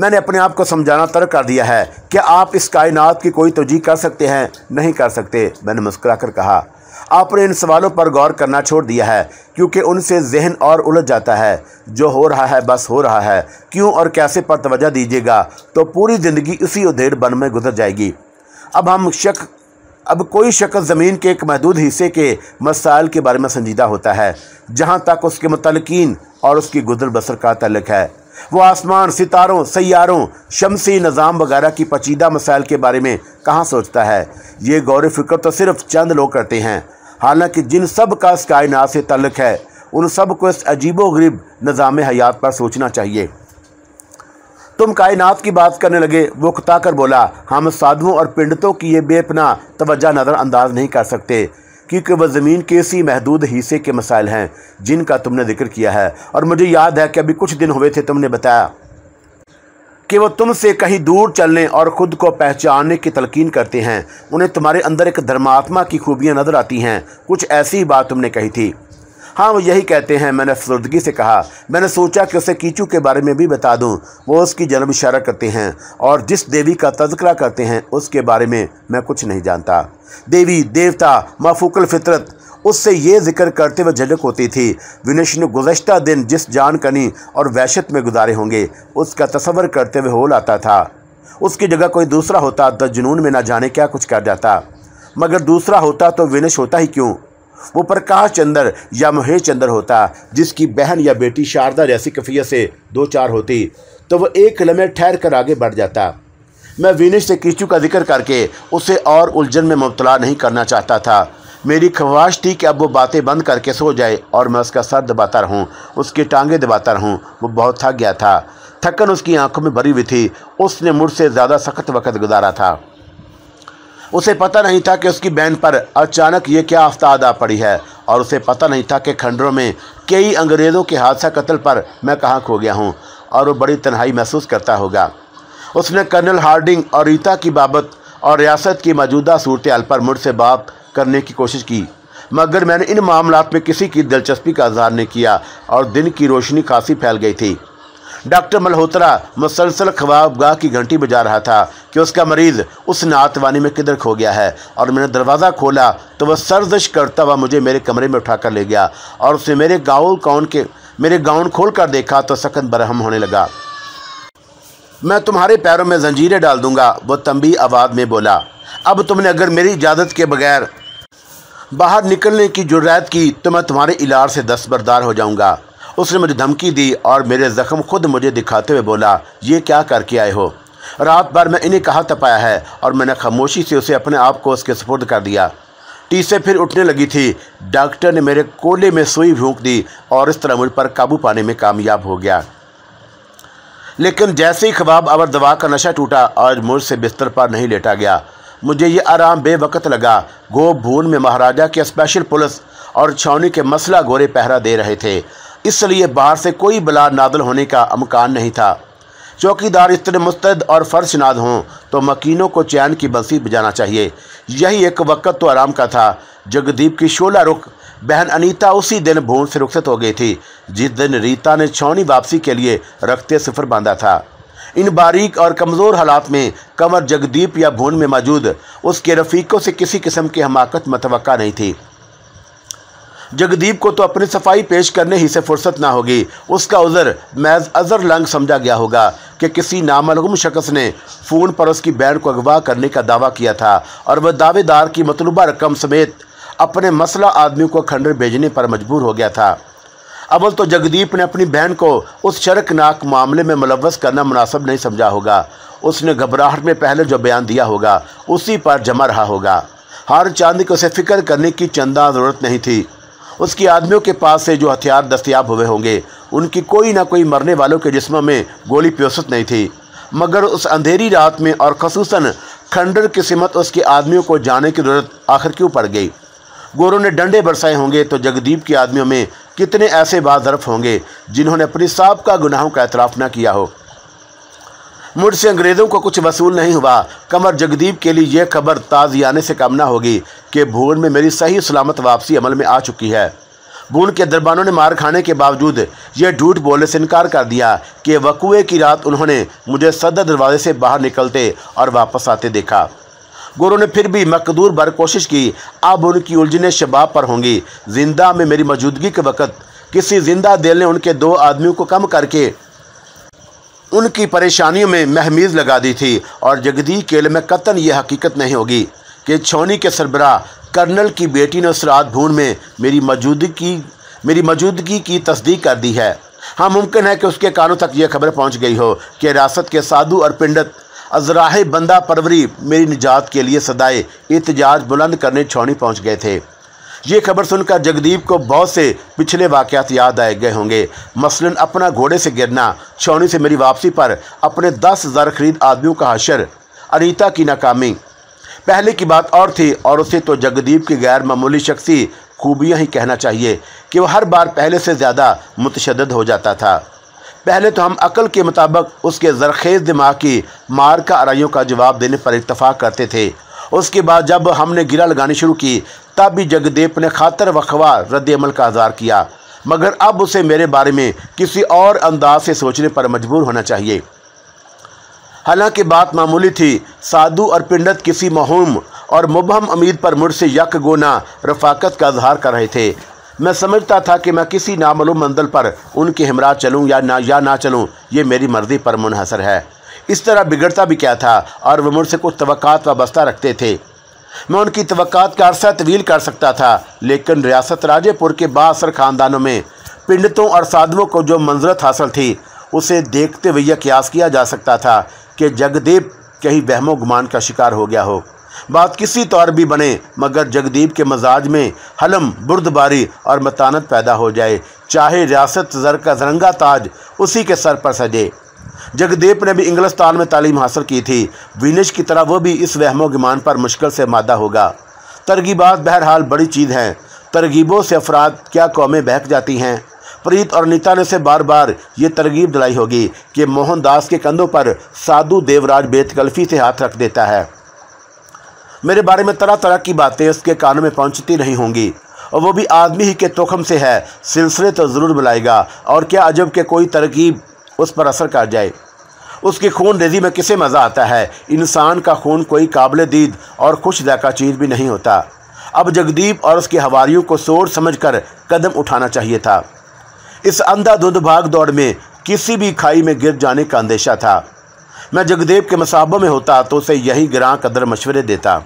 मैंने अपने आप को समझाना तर्क कर दिया है कि आप इस कायनात की कोई तोजी कर सकते हैं नहीं कर सकते मैंने मुस्करा कर कहा आपने इन सवालों पर गौर करना छोड़ दिया है क्योंकि उनसे जहन और उलझ जाता है जो हो रहा है बस हो रहा है क्यों और कैसे पर तोजा दीजिएगा तो पूरी ज़िंदगी इसी उधेड़ बन में गुजर जाएगी अब हम शक अब कोई शख्स ज़मीन के एक महदूद हिस्से के मसाइल के बारे में संजीदा होता है जहाँ तक उसके मतलकिन और उसकी गुजर बसर का तलक है वो आसमान सितारों सैारों शमसी निज़ाम वगैरह की पचीदा मसाइल के बारे में कहाँ सोचता है ये गौर फिक्र तो सिर्फ चंद लोग करते हैं हालांकि जिन सब का इस कायनात से तल्लक है उन सब को इस अजीबो गरीब निज़ाम हयात पर सोचना चाहिए तुम कायनात की बात करने लगे वो कर बोला हम साधुओं और पिंडतों की ये बेपना तोजा नज़रअंदाज नहीं कर सकते क्योंकि वह ज़मीन के इसी महदूद हिस्से के मसाइल हैं जिनका तुमने जिक्र किया है और मुझे याद है कि अभी कुछ दिन हुए थे तुमने बताया कि वो तुमसे कहीं दूर चलने और ख़ुद को पहचानने की तलकिन करते हैं उन्हें तुम्हारे अंदर एक धर्मात्मा की खूबियाँ नज़र आती हैं कुछ ऐसी बात तुमने कही थी हाँ वो यही कहते हैं मैंने अफसरदगी से कहा मैंने सोचा कि उसे कीचू के बारे में भी बता दूँ वो उसकी जन्म इशारा करते हैं और जिस देवी का तस्करा करते हैं उसके बारे में मैं कुछ नहीं जानता देवी देवता माफूकल फितरत उससे ये जिक्र करते हुए झलक होती थी विनेश ने गुजशत दिन जिस जानकनी और वहशत में गुजारे होंगे उसका तस्वर करते हुए हो लाता था उसकी जगह कोई दूसरा होता तो जुनून में ना जाने क्या कुछ कर जाता मगर दूसरा होता तो विनश होता ही क्यों वो प्रकाश चंद्र या महेश चंद्र होता जिसकी बहन या बेटी शारदा जैसी कफियत से दो चार होती तो वह एक किलोमीटर ठहर कर आगे बढ़ जाता मैं विनिश से किचू का जिक्र करके उसे और उलझन में मुबतला नहीं करना चाहता था मेरी ख्वाहिश थी कि अब वो बातें बंद करके सो जाए और मैं उसका सर दबाता रहूं उसकी टांगे दबाता रहूं वो बहुत थक गया था थकन उसकी आंखों में भरी हुई थी उसने मुझसे ज़्यादा सख्त वक्त गुजारा था उसे पता नहीं था कि उसकी बहन पर अचानक ये क्या आफ्ता आ पड़ी है और उसे पता नहीं था कि खंडरों में कई अंग्रेज़ों के हादसा कत्ल पर मैं कहाँ खो गया हूँ और वो बड़ी तन्हाई महसूस करता होगा उसने कर्नल हार्डिंग और रीता की बाबत और रियासत की मौजूदा सूरत पर मुझसे बात करने की कोशिश की मगर मैंने इन मामला में किसी की दिलचस्पी का इजहार नहीं किया और दिन की रोशनी खासी फैल गई थी डॉक्टर मल्होत्रा मुसलसल ख्वाबगाह की घंटी बजा रहा था कि उसका मरीज़ उस नातवानी में किधर खो गया है और मैंने दरवाज़ा खोला तो वह सरजश करता हुआ मुझे मेरे कमरे में उठाकर ले गया और उसने मेरे गाउन कौन के मेरे गाउन खोल कर देखा तो सखन बरहम होने लगा मैं तुम्हारे पैरों में जंजीरें डाल दूंगा वह तंबी आवाज़ में बोला अब तुमने अगर मेरी इजाज़त के बगैर बाहर निकलने की जरूरत की तो मैं तुम्हारे इलाज से दस्तबरदार हो जाऊंगा उसने मुझे धमकी दी और मेरे ज़ख्म खुद मुझे दिखाते हुए बोला ये क्या करके आए हो रात भर मैं इन्हें कहा तपाया है और मैंने खामोशी से उसे अपने आप को उसके सुपुर्द कर दिया टीसे फिर उठने लगी थी डॉक्टर ने मेरे कोले में सुई भूक दी और इस तरह मुझ पर काबू पाने में कामयाब हो गया लेकिन जैसे ही खबाब अवर दवा का नशा टूटा और मुझसे बिस्तर पर नहीं लेटा गया मुझे ये आराम बेवकत लगा गो भून में महाराजा के स्पेशल पुलिस और छावनी के मसला गोरे पहरा दे रहे थे इसलिए बाहर से कोई बला नादल होने का अमकान नहीं था चौकीदार इतने मुस्तैद और फर्श नाद हों तो मकीनों को चैन की बंसी बजाना चाहिए यही एक वक्त तो आराम का था जगदीप की शोला रुख बहन अनीता उसी दिन भून से रुखसत हो गई थी जिस दिन रीता ने छौनी वापसी के लिए रखते सफ़र बांधा था इन बारीक और कमज़ोर हालात में कंवर जगदीप या भून में मौजूद उसके रफ़ीकों से किसी किस्म की हमाकत मतवक़ा नहीं थी जगदीप को तो अपनी सफाई पेश करने ही से फुर्सत ना होगी उसका उज़र मैज़ अज़र लंग समझा गया होगा कि किसी नामलगुम शख्स ने फ़ोन पर उसकी बहन को अगवा करने का दावा किया था और वह दावेदार की मतलूबा रकम समेत अपने मसला आदमी को खंडर भेजने पर मजबूर हो गया था अव्वल तो जगदीप ने अपनी बहन को उस शर्कनाक मामले में मुलवस करना मुनासब नहीं समझा होगा उसने घबराहट में पहले जो बयान दिया होगा उसी पर जमा रहा होगा हार चांद को उसे फ़िक्र करने की चंदा ज़रूरत नहीं थी उसके आदमियों के पास से जो हथियार दस्तियाब हुए होंगे उनकी कोई ना कोई मरने वालों के जिस्मों में गोली प्योसत नहीं थी मगर उस अंधेरी रात में और खसूस खंडर की सिमत उसके आदमियों को जाने की जरूरत आखिर क्यों पड़ गई गोरों ने डंडे बरसाए होंगे तो जगदीप के आदमियों में कितने ऐसे बाजरफ होंगे जिन्होंने अपनी साहब का गुनाहों का एतराफ़ ना किया हो मुझसे अंग्रेज़ों को कुछ वसूल नहीं हुआ कमर जगदीप के लिए यह खबर ताजियाने से कम ना होगी कि भूल में मेरी सही सलामत वापसी अमल में आ चुकी है भून के दरबानों ने मार खाने के बावजूद यह झूठ बोलने से इनकार कर दिया कि वकुए की रात उन्होंने मुझे सदर दरवाजे से बाहर निकलते और वापस आते देखा गुरु ने फिर भी मकदूर भर कोशिश की अब उनकी उलझने शबाब पर होंगी जिंदा में मेरी मौजूदगी के वक़्त किसी जिंदा दिल ने उनके दो आदमियों को कम करके उनकी परेशानियों में महमीज लगा दी थी और जगदीश केल में कतन यह हकीकत नहीं होगी कि छोनी के सरबरा कर्नल की बेटी ने उस रात ढूंढ में मेरी मौजूदगी मेरी मौजूदगी की तस्दीक कर दी है हाँ मुमकिन है कि उसके कानों तक यह खबर पहुंच गई हो कि रियासत के साधु और पिंडत अजराहे बंदा परवरी मेरी निजात के लिए सदाए एहतजाज बुलंद करने छौनी पहुंच गए थे ये खबर सुनकर जगदीप को बहुत से पिछले वाक़ात याद आए गए होंगे मसलन अपना घोड़े से गिरना छौनी से मेरी वापसी पर अपने दस हज़ार खरीद आदमियों का हशर अनीता की नाकामी पहले की बात और थी और उसे तो जगदीप की गैर मामूली शख्सी खूबियाँ ही कहना चाहिए कि वह हर बार पहले से ज़्यादा मुतशद हो जाता था पहले तो हम अकल के मुताबिक उसके जरखेज़ दिमाग की मार का अरइयों का जवाब देने पर इतफ़ा करते थे उसके बाद जब हमने गिरा लगानी शुरू की तब भी जगदेव ने खातर वखवा रद्दमल का आज़ार किया मगर अब उसे मेरे बारे में किसी और अंदाज से सोचने पर मजबूर होना चाहिए हालांकि बात मामूली थी साधु और पिंडत किसी महूम और मुबहम अमीद पर मुझसे यक गोना रफाकत का इजहार कर रहे थे मैं समझता था कि मैं किसी नामलूम मंजिल पर उनके हमरा चलूँ या ना या ना चलूँ ये मेरी मर्ज़ी पर मुनहसर है इस तरह बिगड़ता भी क्या था और वह मुझसे कुछ तवक़ात वाबस्ता रखते थे मैं उनकी तवक़ात का अरसा तवील कर सकता था लेकिन रियासत राजेपुर के बासर ख़ानदानों में पिंडतों और साधुओं को जो मंजरत हासिल थी उसे देखते हुए यह क्यास किया जा सकता था कि जगदीप कहीं वहमो गुमान का शिकार हो गया हो बात किसी तौर भी बने मगर जगदीप के मजाज में हलम बुर्दबारी और मतानत पैदा हो जाए चाहे रियासत जर का जरंगा ताज उसी के सर पर सजे जगदेव ने भी इंग्लिस्तान में तालीम हासिल की थी विनिश की तरह वह भी इस वहमो गिमान पर मुश्किल से मादा होगा तरगीबात बहरहाल बड़ी चीज़ हैं तरगीबों से अफराद क्या कौमें बहक जाती हैं प्रीत और नीता ने से बार बार ये तरगीब दिलाई होगी कि मोहनदास के कंधों पर साधु देवराज बेतकल्फी से हाथ रख देता है मेरे बारे में तरह तरह की बातें उसके कानों में पहुंचती नहीं होंगी और वो भी आदमी ही के तोखम से है सिलसिले तो ज़रूर बुलाएगा और क्या अजब के कोई तरकीब उस पर असर कर जाए उसकी खून रेजी में किसे मज़ा आता है इंसान का खून कोई काबिल दीद और खुश का चीज़ भी नहीं होता अब जगदीप और उसके हवारियों को सोच समझ कर कदम उठाना चाहिए था इस अंधाधुंध भाग दौड़ में किसी भी खाई में गिर जाने का अंदेशा था मैं जगदेव के मसाबों में होता तो उसे यही ग्रां कदर मशवरे देता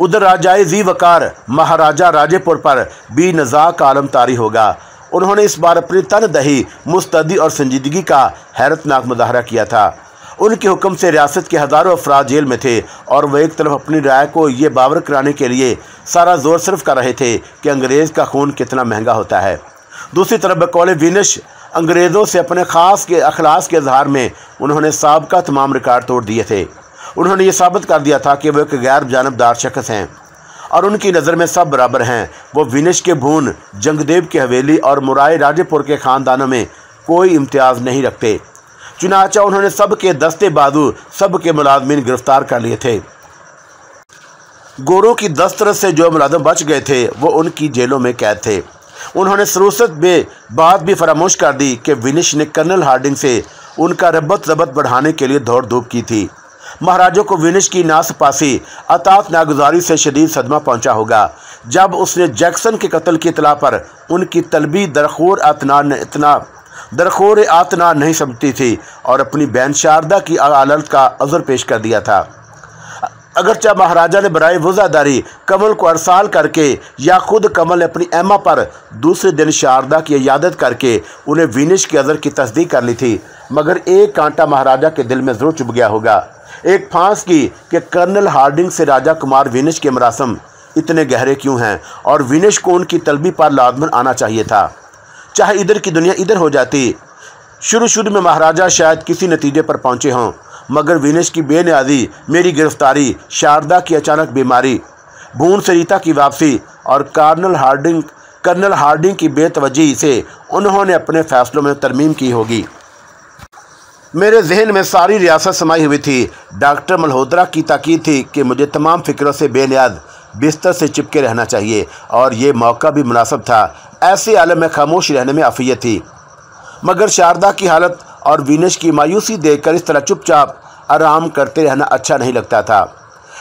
उधर राजाए जी वकार महाराजा राजेपुर पर बी नजाक आलम तारी होगा उन्होंने इस बार अपनी तनदही मुस्तदी और संजीदगी का हैरतनाक मुजाहरा किया था उनके हुक्म से रियासत के हज़ारों अफराद जेल में थे और वह एक तरफ अपनी राय को ये बावर कराने के लिए सारा जोर सिर्फ कर रहे थे कि अंग्रेज़ का खून कितना महंगा होता है दूसरी तरफ बकौले विनश अंग्रेज़ों से अपने ख़ास के अखलास के इजहार में उन्होंने सबका तमाम रिकॉर्ड तोड़ दिए थे उन्होंने ये साबित कर दिया था कि वह एक गैर जानबदार शख्स हैं और उनकी नज़र में सब बराबर हैं वो विनिश के भून जंगदेव की हवेली और मुराई राजेपुर के ख़ानदानों में कोई इम्तियाज़ नहीं रखते चुनाचा उन्होंने सब के दस्ते बहादुर सब के मुलाजमिन गिरफ्तार कर लिए थे गोरों की दस्तरस से जो मुलाजम बच गए थे वो उनकी जेलों में कैद थे उन्होंने सरूसत में बात भी फरामोश कर दी कि विनिश ने कर्नल हार्डिंग से उनका रबत जबत बढ़ाने के लिए दौड़ धूप की थी महाराजों को विनिश की नासपासी अतात नागुजारी से शदीद सदमा पहुंचा होगा जब उसने जैक्सन के कत्ल की इतला पर उनकी तलबी दरखोर अतना इतना दरखोर आतना नहीं समझती थी और अपनी बहन शारदा की अदालत का अजर पेश कर दिया था अगरचा महाराजा ने बरए वजादारी कमल को अरसाल करके या खुद कमल ने अपनी एमा पर दूसरे दिन शारदा की यादत करके उन्हें विनिश के अजर की तस्दीक कर ली थी मगर एक कांटा महाराजा के दिल में जरूर चुभ गया होगा एक फांस की कि कर्नल हार्डिंग से राजा कुमार विनिश के मरासम इतने गहरे क्यों हैं और विनिश को उनकी तलबी पर लादमन आना चाहिए था चाहे इधर की दुनिया इधर हो जाती शुरू शुरू में महाराजा शायद किसी नतीजे पर पहुंचे हों मगर विनेश की बेनियाजी मेरी गिरफ्तारी शारदा की अचानक बीमारी भून सरिता की वापसी और कार्नल हार्डिंग कर्नल हार्डिंग की बेतवजी से उन्होंने अपने फैसलों में तरमीम की होगी मेरे जहन में सारी रियासत समाई हुई थी डॉक्टर मल्होत्रा की ताकीद थी कि मुझे तमाम फिक्रों से बेनियाद बिस्तर से चिपके रहना चाहिए और ये मौका भी मुनासब था ऐसे आलम में खामोश रहने में अफियत थी मगर शारदा की हालत और वीनश की मायूसी देखकर इस तरह चुपचाप आराम करते रहना अच्छा नहीं लगता था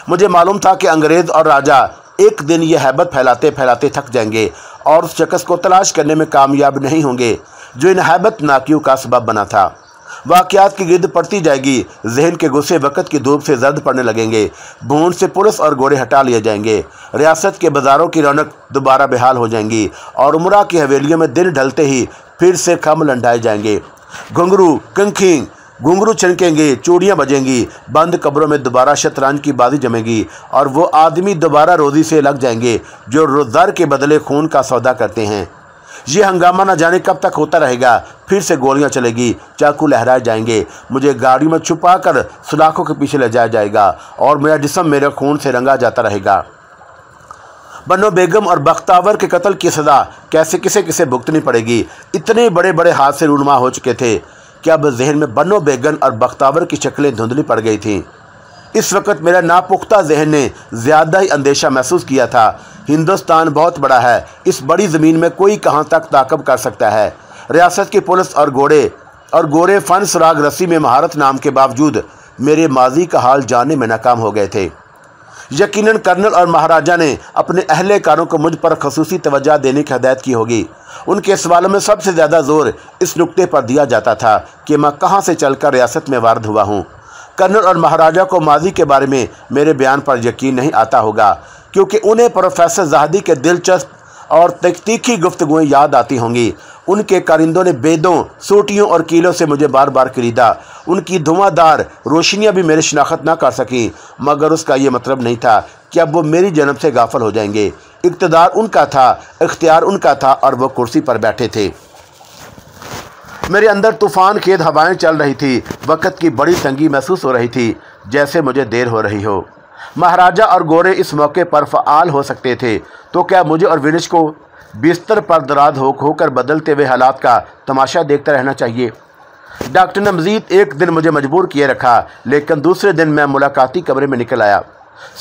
मुझे मालूम था कि अंग्रेज़ और राजा एक दिन यह हैबत फैलाते फैलाते थक जाएंगे और उस शख्स को तलाश करने में कामयाब नहीं होंगे जो इन हैबत नाकियों का सबब बना था वाक़ात की गिरद पड़ती जाएगी जहन के गुस्से वक़्त की धूप से जर्द पड़ने लगेंगे भून से पुलिस और गोरे हटा लिए जाएंगे रियासत के बाज़ारों की रौनक दोबारा बेहाल हो जाएंगी और उमरा की हवेलियों में दिन ढलते ही फिर से खम लंडाए जाएंगे घुंगरू कंखी घुंगरू छिड़केंगे चूड़ियाँ बजेंगी बंद कब्रों में दोबारा शतरंज की बाजी जमेगी और वो आदमी दोबारा रोजी से लग जाएंगे जो रोजगार के बदले खून का सौदा करते हैं ये हंगामा न जाने कब तक होता रहेगा फिर से गोलियां चलेगी चाकू लहराए जाएंगे मुझे गाड़ी में छुपा कर सलाखों के पीछे ले जाया जाएगा और मेरा जिसम मेरे खून से रंगा जाता रहेगा बनो बेगम और बख्तावर के कत्ल की सज़ा कैसे किसे किसे भुगतनी पड़ेगी इतने बड़े बड़े हादसे रूनमा हो चुके थे कि अब जहन में बनो बेगन और बख्तावर की शक्लें धुंधली पड़ गई थीं इस वक्त मेरा नापुख्ता जहन ने ज़्यादा ही अंदेशा महसूस किया था हिंदुस्तान बहुत बड़ा है इस बड़ी ज़मीन में कोई कहाँ तक ताकब कर सकता है रियासत की पुलिस और घोड़े और गोरे फन सराग रस्सी में महारत नाम के बावजूद मेरे माजी का हाल जानने में नाकाम हो गए थे यकीनन कर्नल और महाराजा ने अपने अहलेकारों को मुझ पर खसूसी तवज्जा देने की हदायत की होगी उनके सवालों में सबसे ज़्यादा जोर इस नुकते पर दिया जाता था कि मैं कहाँ से चलकर रियासत में वारद हुआ हूँ कर्नल और महाराजा को माजी के बारे में मेरे बयान पर यकीन नहीं आता होगा क्योंकि उन्हें प्रोफेसर जहादी के दिलचस्प और तकतीकी गुफ्तगुएँ याद आती होंगी उनके कारिंदों ने बेदों सोटियों और कीलों से मुझे बार बार खरीदा उनकी धुआंधार रोशनियाँ भी मेरी शनाख्त ना कर सकें मगर उसका यह मतलब नहीं था कि अब वो मेरी जन्म से गाफल हो जाएंगे इकतदार उनका था इख्तियार उनका था और वह कुर्सी पर बैठे थे मेरे अंदर तूफ़ान खेद हवाएं चल रही थी वक़्त की बड़ी तंगी महसूस हो रही थी जैसे मुझे देर हो रही हो महाराजा और गोरे इस मौके पर फ़ाल हो सकते थे तो क्या मुझे और विनिश को बिस्तर पर दराद हो होकर बदलते हुए हालात का तमाशा देखता रहना चाहिए डॉक्टर ने मजीद एक दिन मुझे मजबूर किए रखा लेकिन दूसरे दिन मैं मुलाकाती कमरे में निकल आया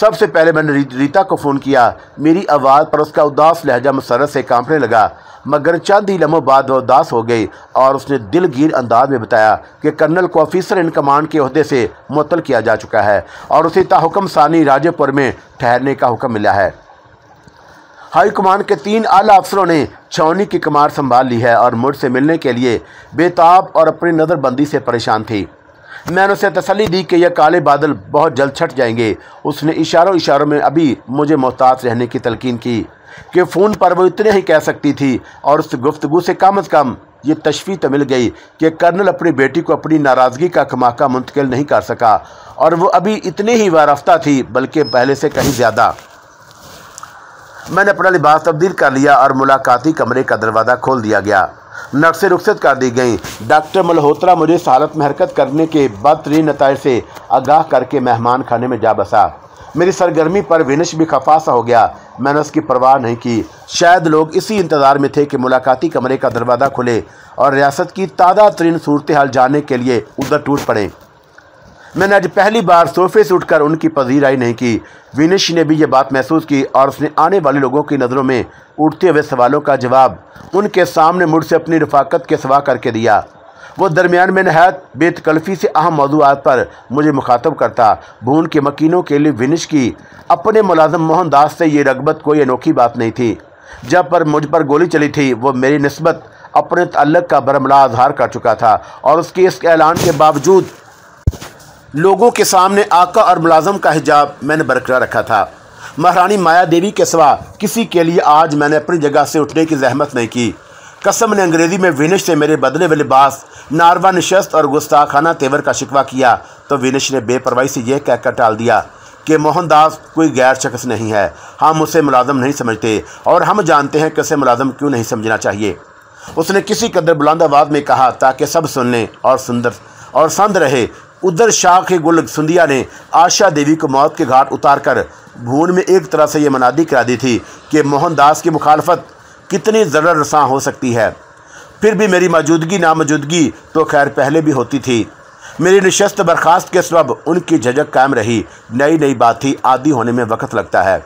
सबसे पहले मैंने रीता को फ़ोन किया मेरी आवाज़ पर उसका उदास लहजा मसरत से कांपने लगा मगर चंद ही लम्हों बाद वह उदास हो गई और उसने दिलगीर अंदाज में बताया कि कर्नल को ऑफिसर इन कमांड के अहदे से मुतल किया जा चुका है और उसे ताहुकम सानी राजेपुर में ठहरने का हुक्म मिला है हाई कमान के तीन आला अफसरों ने छावनी की कमार संभाल ली है और मुझसे मिलने के लिए बेताब और अपनी नज़रबंदी से परेशान थी मैंने उसे तसली दी कि यह काले बादल बहुत जल्द छट जाएंगे उसने इशारों इशारों में अभी मुझे मोहताज रहने की तलकिन की कि फ़ोन पर वो इतने ही कह सकती थी और उस गुफ्तु से कम अज़ कम ये तो मिल गई कि कर्नल अपनी बेटी को अपनी नाराज़गी का खमाका मुंतकिल नहीं कर सका और वह अभी इतनी ही वारफ्ता थी बल्कि पहले से कहीं ज़्यादा मैंने अपना लिबास तब्दील कर लिया और मुलाकाती कमरे का दरवाज़ा खोल दिया गया नर्सें से रुखसत कर दी गई डॉक्टर मल्होत्रा मुझे इस हालत में हरकत करने के बदतरीन नतज से आगाह करके मेहमान खाने में जा बसा मेरी सरगर्मी पर विनश भी खफा सा हो गया मैंने उसकी परवाह नहीं की शायद लोग इसी इंतज़ार में थे कि मुलाकाती कमरे का दरवाज़ा खुले और रियासत की ताज़ा तरीन सूरत हाल जानने के लिए उधर टूट पड़े मैंने आज पहली बार सोफे से उठकर उनकी पजीराई नहीं की विनिश ने भी ये बात महसूस की और उसने आने वाले लोगों की नज़रों में उठते हुए सवालों का जवाब उनके सामने मुझसे अपनी रफाकत के सवा करके दिया वो दरमियान में नहायत बेतकल्फी से अहम मौजूद पर मुझे मुखातब करता भून के मकीनों के लिए विनिश की अपने मुलाजम मोहनदास से ये रगबत कोई अनोखी बात नहीं थी जब पर मुझ पर गोली चली थी वो मेरी नस्बत अपने तल्लक का बरमला आधार कर चुका था और उसके इस ऐलान के बावजूद लोगों के सामने आका और मुलाजम का हिजाब मैंने बरकरार रखा था महारानी माया देवी के सिवा किसी के लिए आज मैंने अपनी जगह से उठने की जहमत नहीं की कसम ने अंग्रेज़ी में विनिश से मेरे बदले हुए लिबास नारवा नशस्त और गुस्ताखाना तेवर का शिकवा किया तो विनिश ने बेपरवाही से यह कहकर टाल दिया कि मोहनदास कोई गैर शख्स नहीं है हम उसे मुलाजम नहीं समझते और हम जानते हैं कि उसे मुलाजम क्यों नहीं समझना चाहिए उसने किसी कदर बुलंद आवाज़ में कहा ताकि सब सुनने और सुंदर और संद रहे उधर शाख गुल सुंदिया ने आशा देवी को मौत के घाट उतार कर भून में एक तरह से ये मनादी करा दी थी कि मोहनदास की मुखालफत कितनी ज़र्र रसा हो सकती है फिर भी मेरी मौजूदगी नामौजूदगी तो खैर पहले भी होती थी मेरी नशस्त बर्खास्त के सब उनकी झजक कायम रही नई नई बात थी आदि होने में वक्त लगता है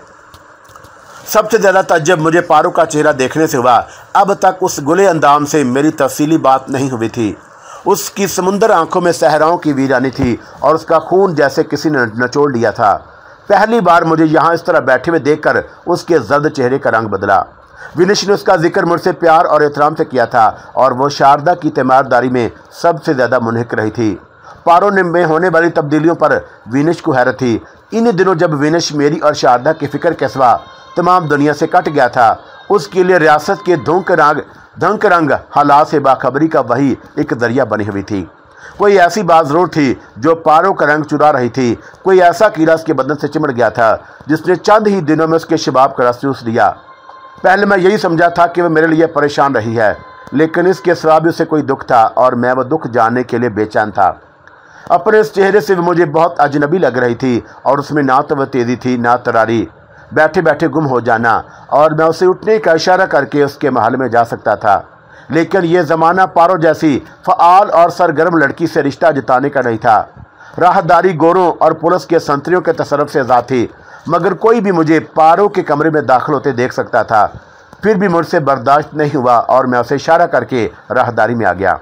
सबसे ज़्यादा तजब मुझे पारो का चेहरा देखने से हुआ अब तक उस गुले अंदाम से मेरी तफसीली बात नहीं हुई थी उसकी समुंदर आंखों में सहराओं की वीरानी थी और उसका खून जैसे किसी ने नचोड़ लिया था पहली बार मुझे यहाँ इस तरह बैठे हुए देखकर उसके जर्द चेहरे का रंग बदला विनिश ने उसका जिक्र मुझसे प्यार और एहतराम से किया था और वो शारदा की तीमारदारी में सबसे ज़्यादा मुनहक रही थी पारो ने में होने वाली तब्दीलियों पर विनिश को हैरत थी इन दिनों जब विनिश मेरी और शारदा की फ़िक्र के तमाम दुनिया से कट गया था उसके लिए रियासत के धूं के राग धंक रंग हालात से बाखबरी का वही एक दरिया बनी हुई थी कोई ऐसी बात जरूर थी जो पारों का रंग चुरा रही थी कोई ऐसा कीड़ा उसके बदन से चिमट गया था जिसने चंद ही दिनों में उसके शबाब का रस चूस लिया पहले मैं यही समझा था कि वह मेरे लिए परेशान रही है लेकिन इसके सिवा भी उसे कोई दुख था और मैं वह दुख जानने के लिए बेचैन था अपने इस चेहरे से भी मुझे बहुत अजनबी लग रही थी और उसमें ना तो वह तेज़ी थी ना तरारी बैठे बैठे गुम हो जाना और मैं उसे उठने का इशारा करके उसके महल में जा सकता था लेकिन यह ज़माना पारो जैसी फ़ाल और सरगर्म लड़की से रिश्ता जताने का नहीं था राहदारी गोरों और पुलिस के संतरियों के तसरफ से आज़ाद थी मगर कोई भी मुझे पारो के कमरे में दाखिल होते देख सकता था फिर भी मुझसे बर्दाश्त नहीं हुआ और मैं उसे इशारा करके राहदारी में आ गया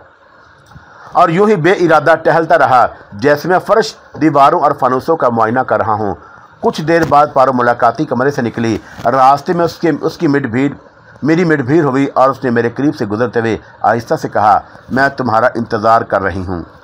और यूँ ही बेइरादा टहलता रहा जैसे मैं फ़र्श दीवारों और फनूसों का मुआयना कर रहा हूँ कुछ देर बाद पारो मुलाकाती कमरे से निकली रास्ते में उसके उसकी मिट भीड़ मेरी मिट भीड़ हो गई और उसने मेरे करीब से गुजरते हुए आहिस्ता से कहा मैं तुम्हारा इंतज़ार कर रही हूँ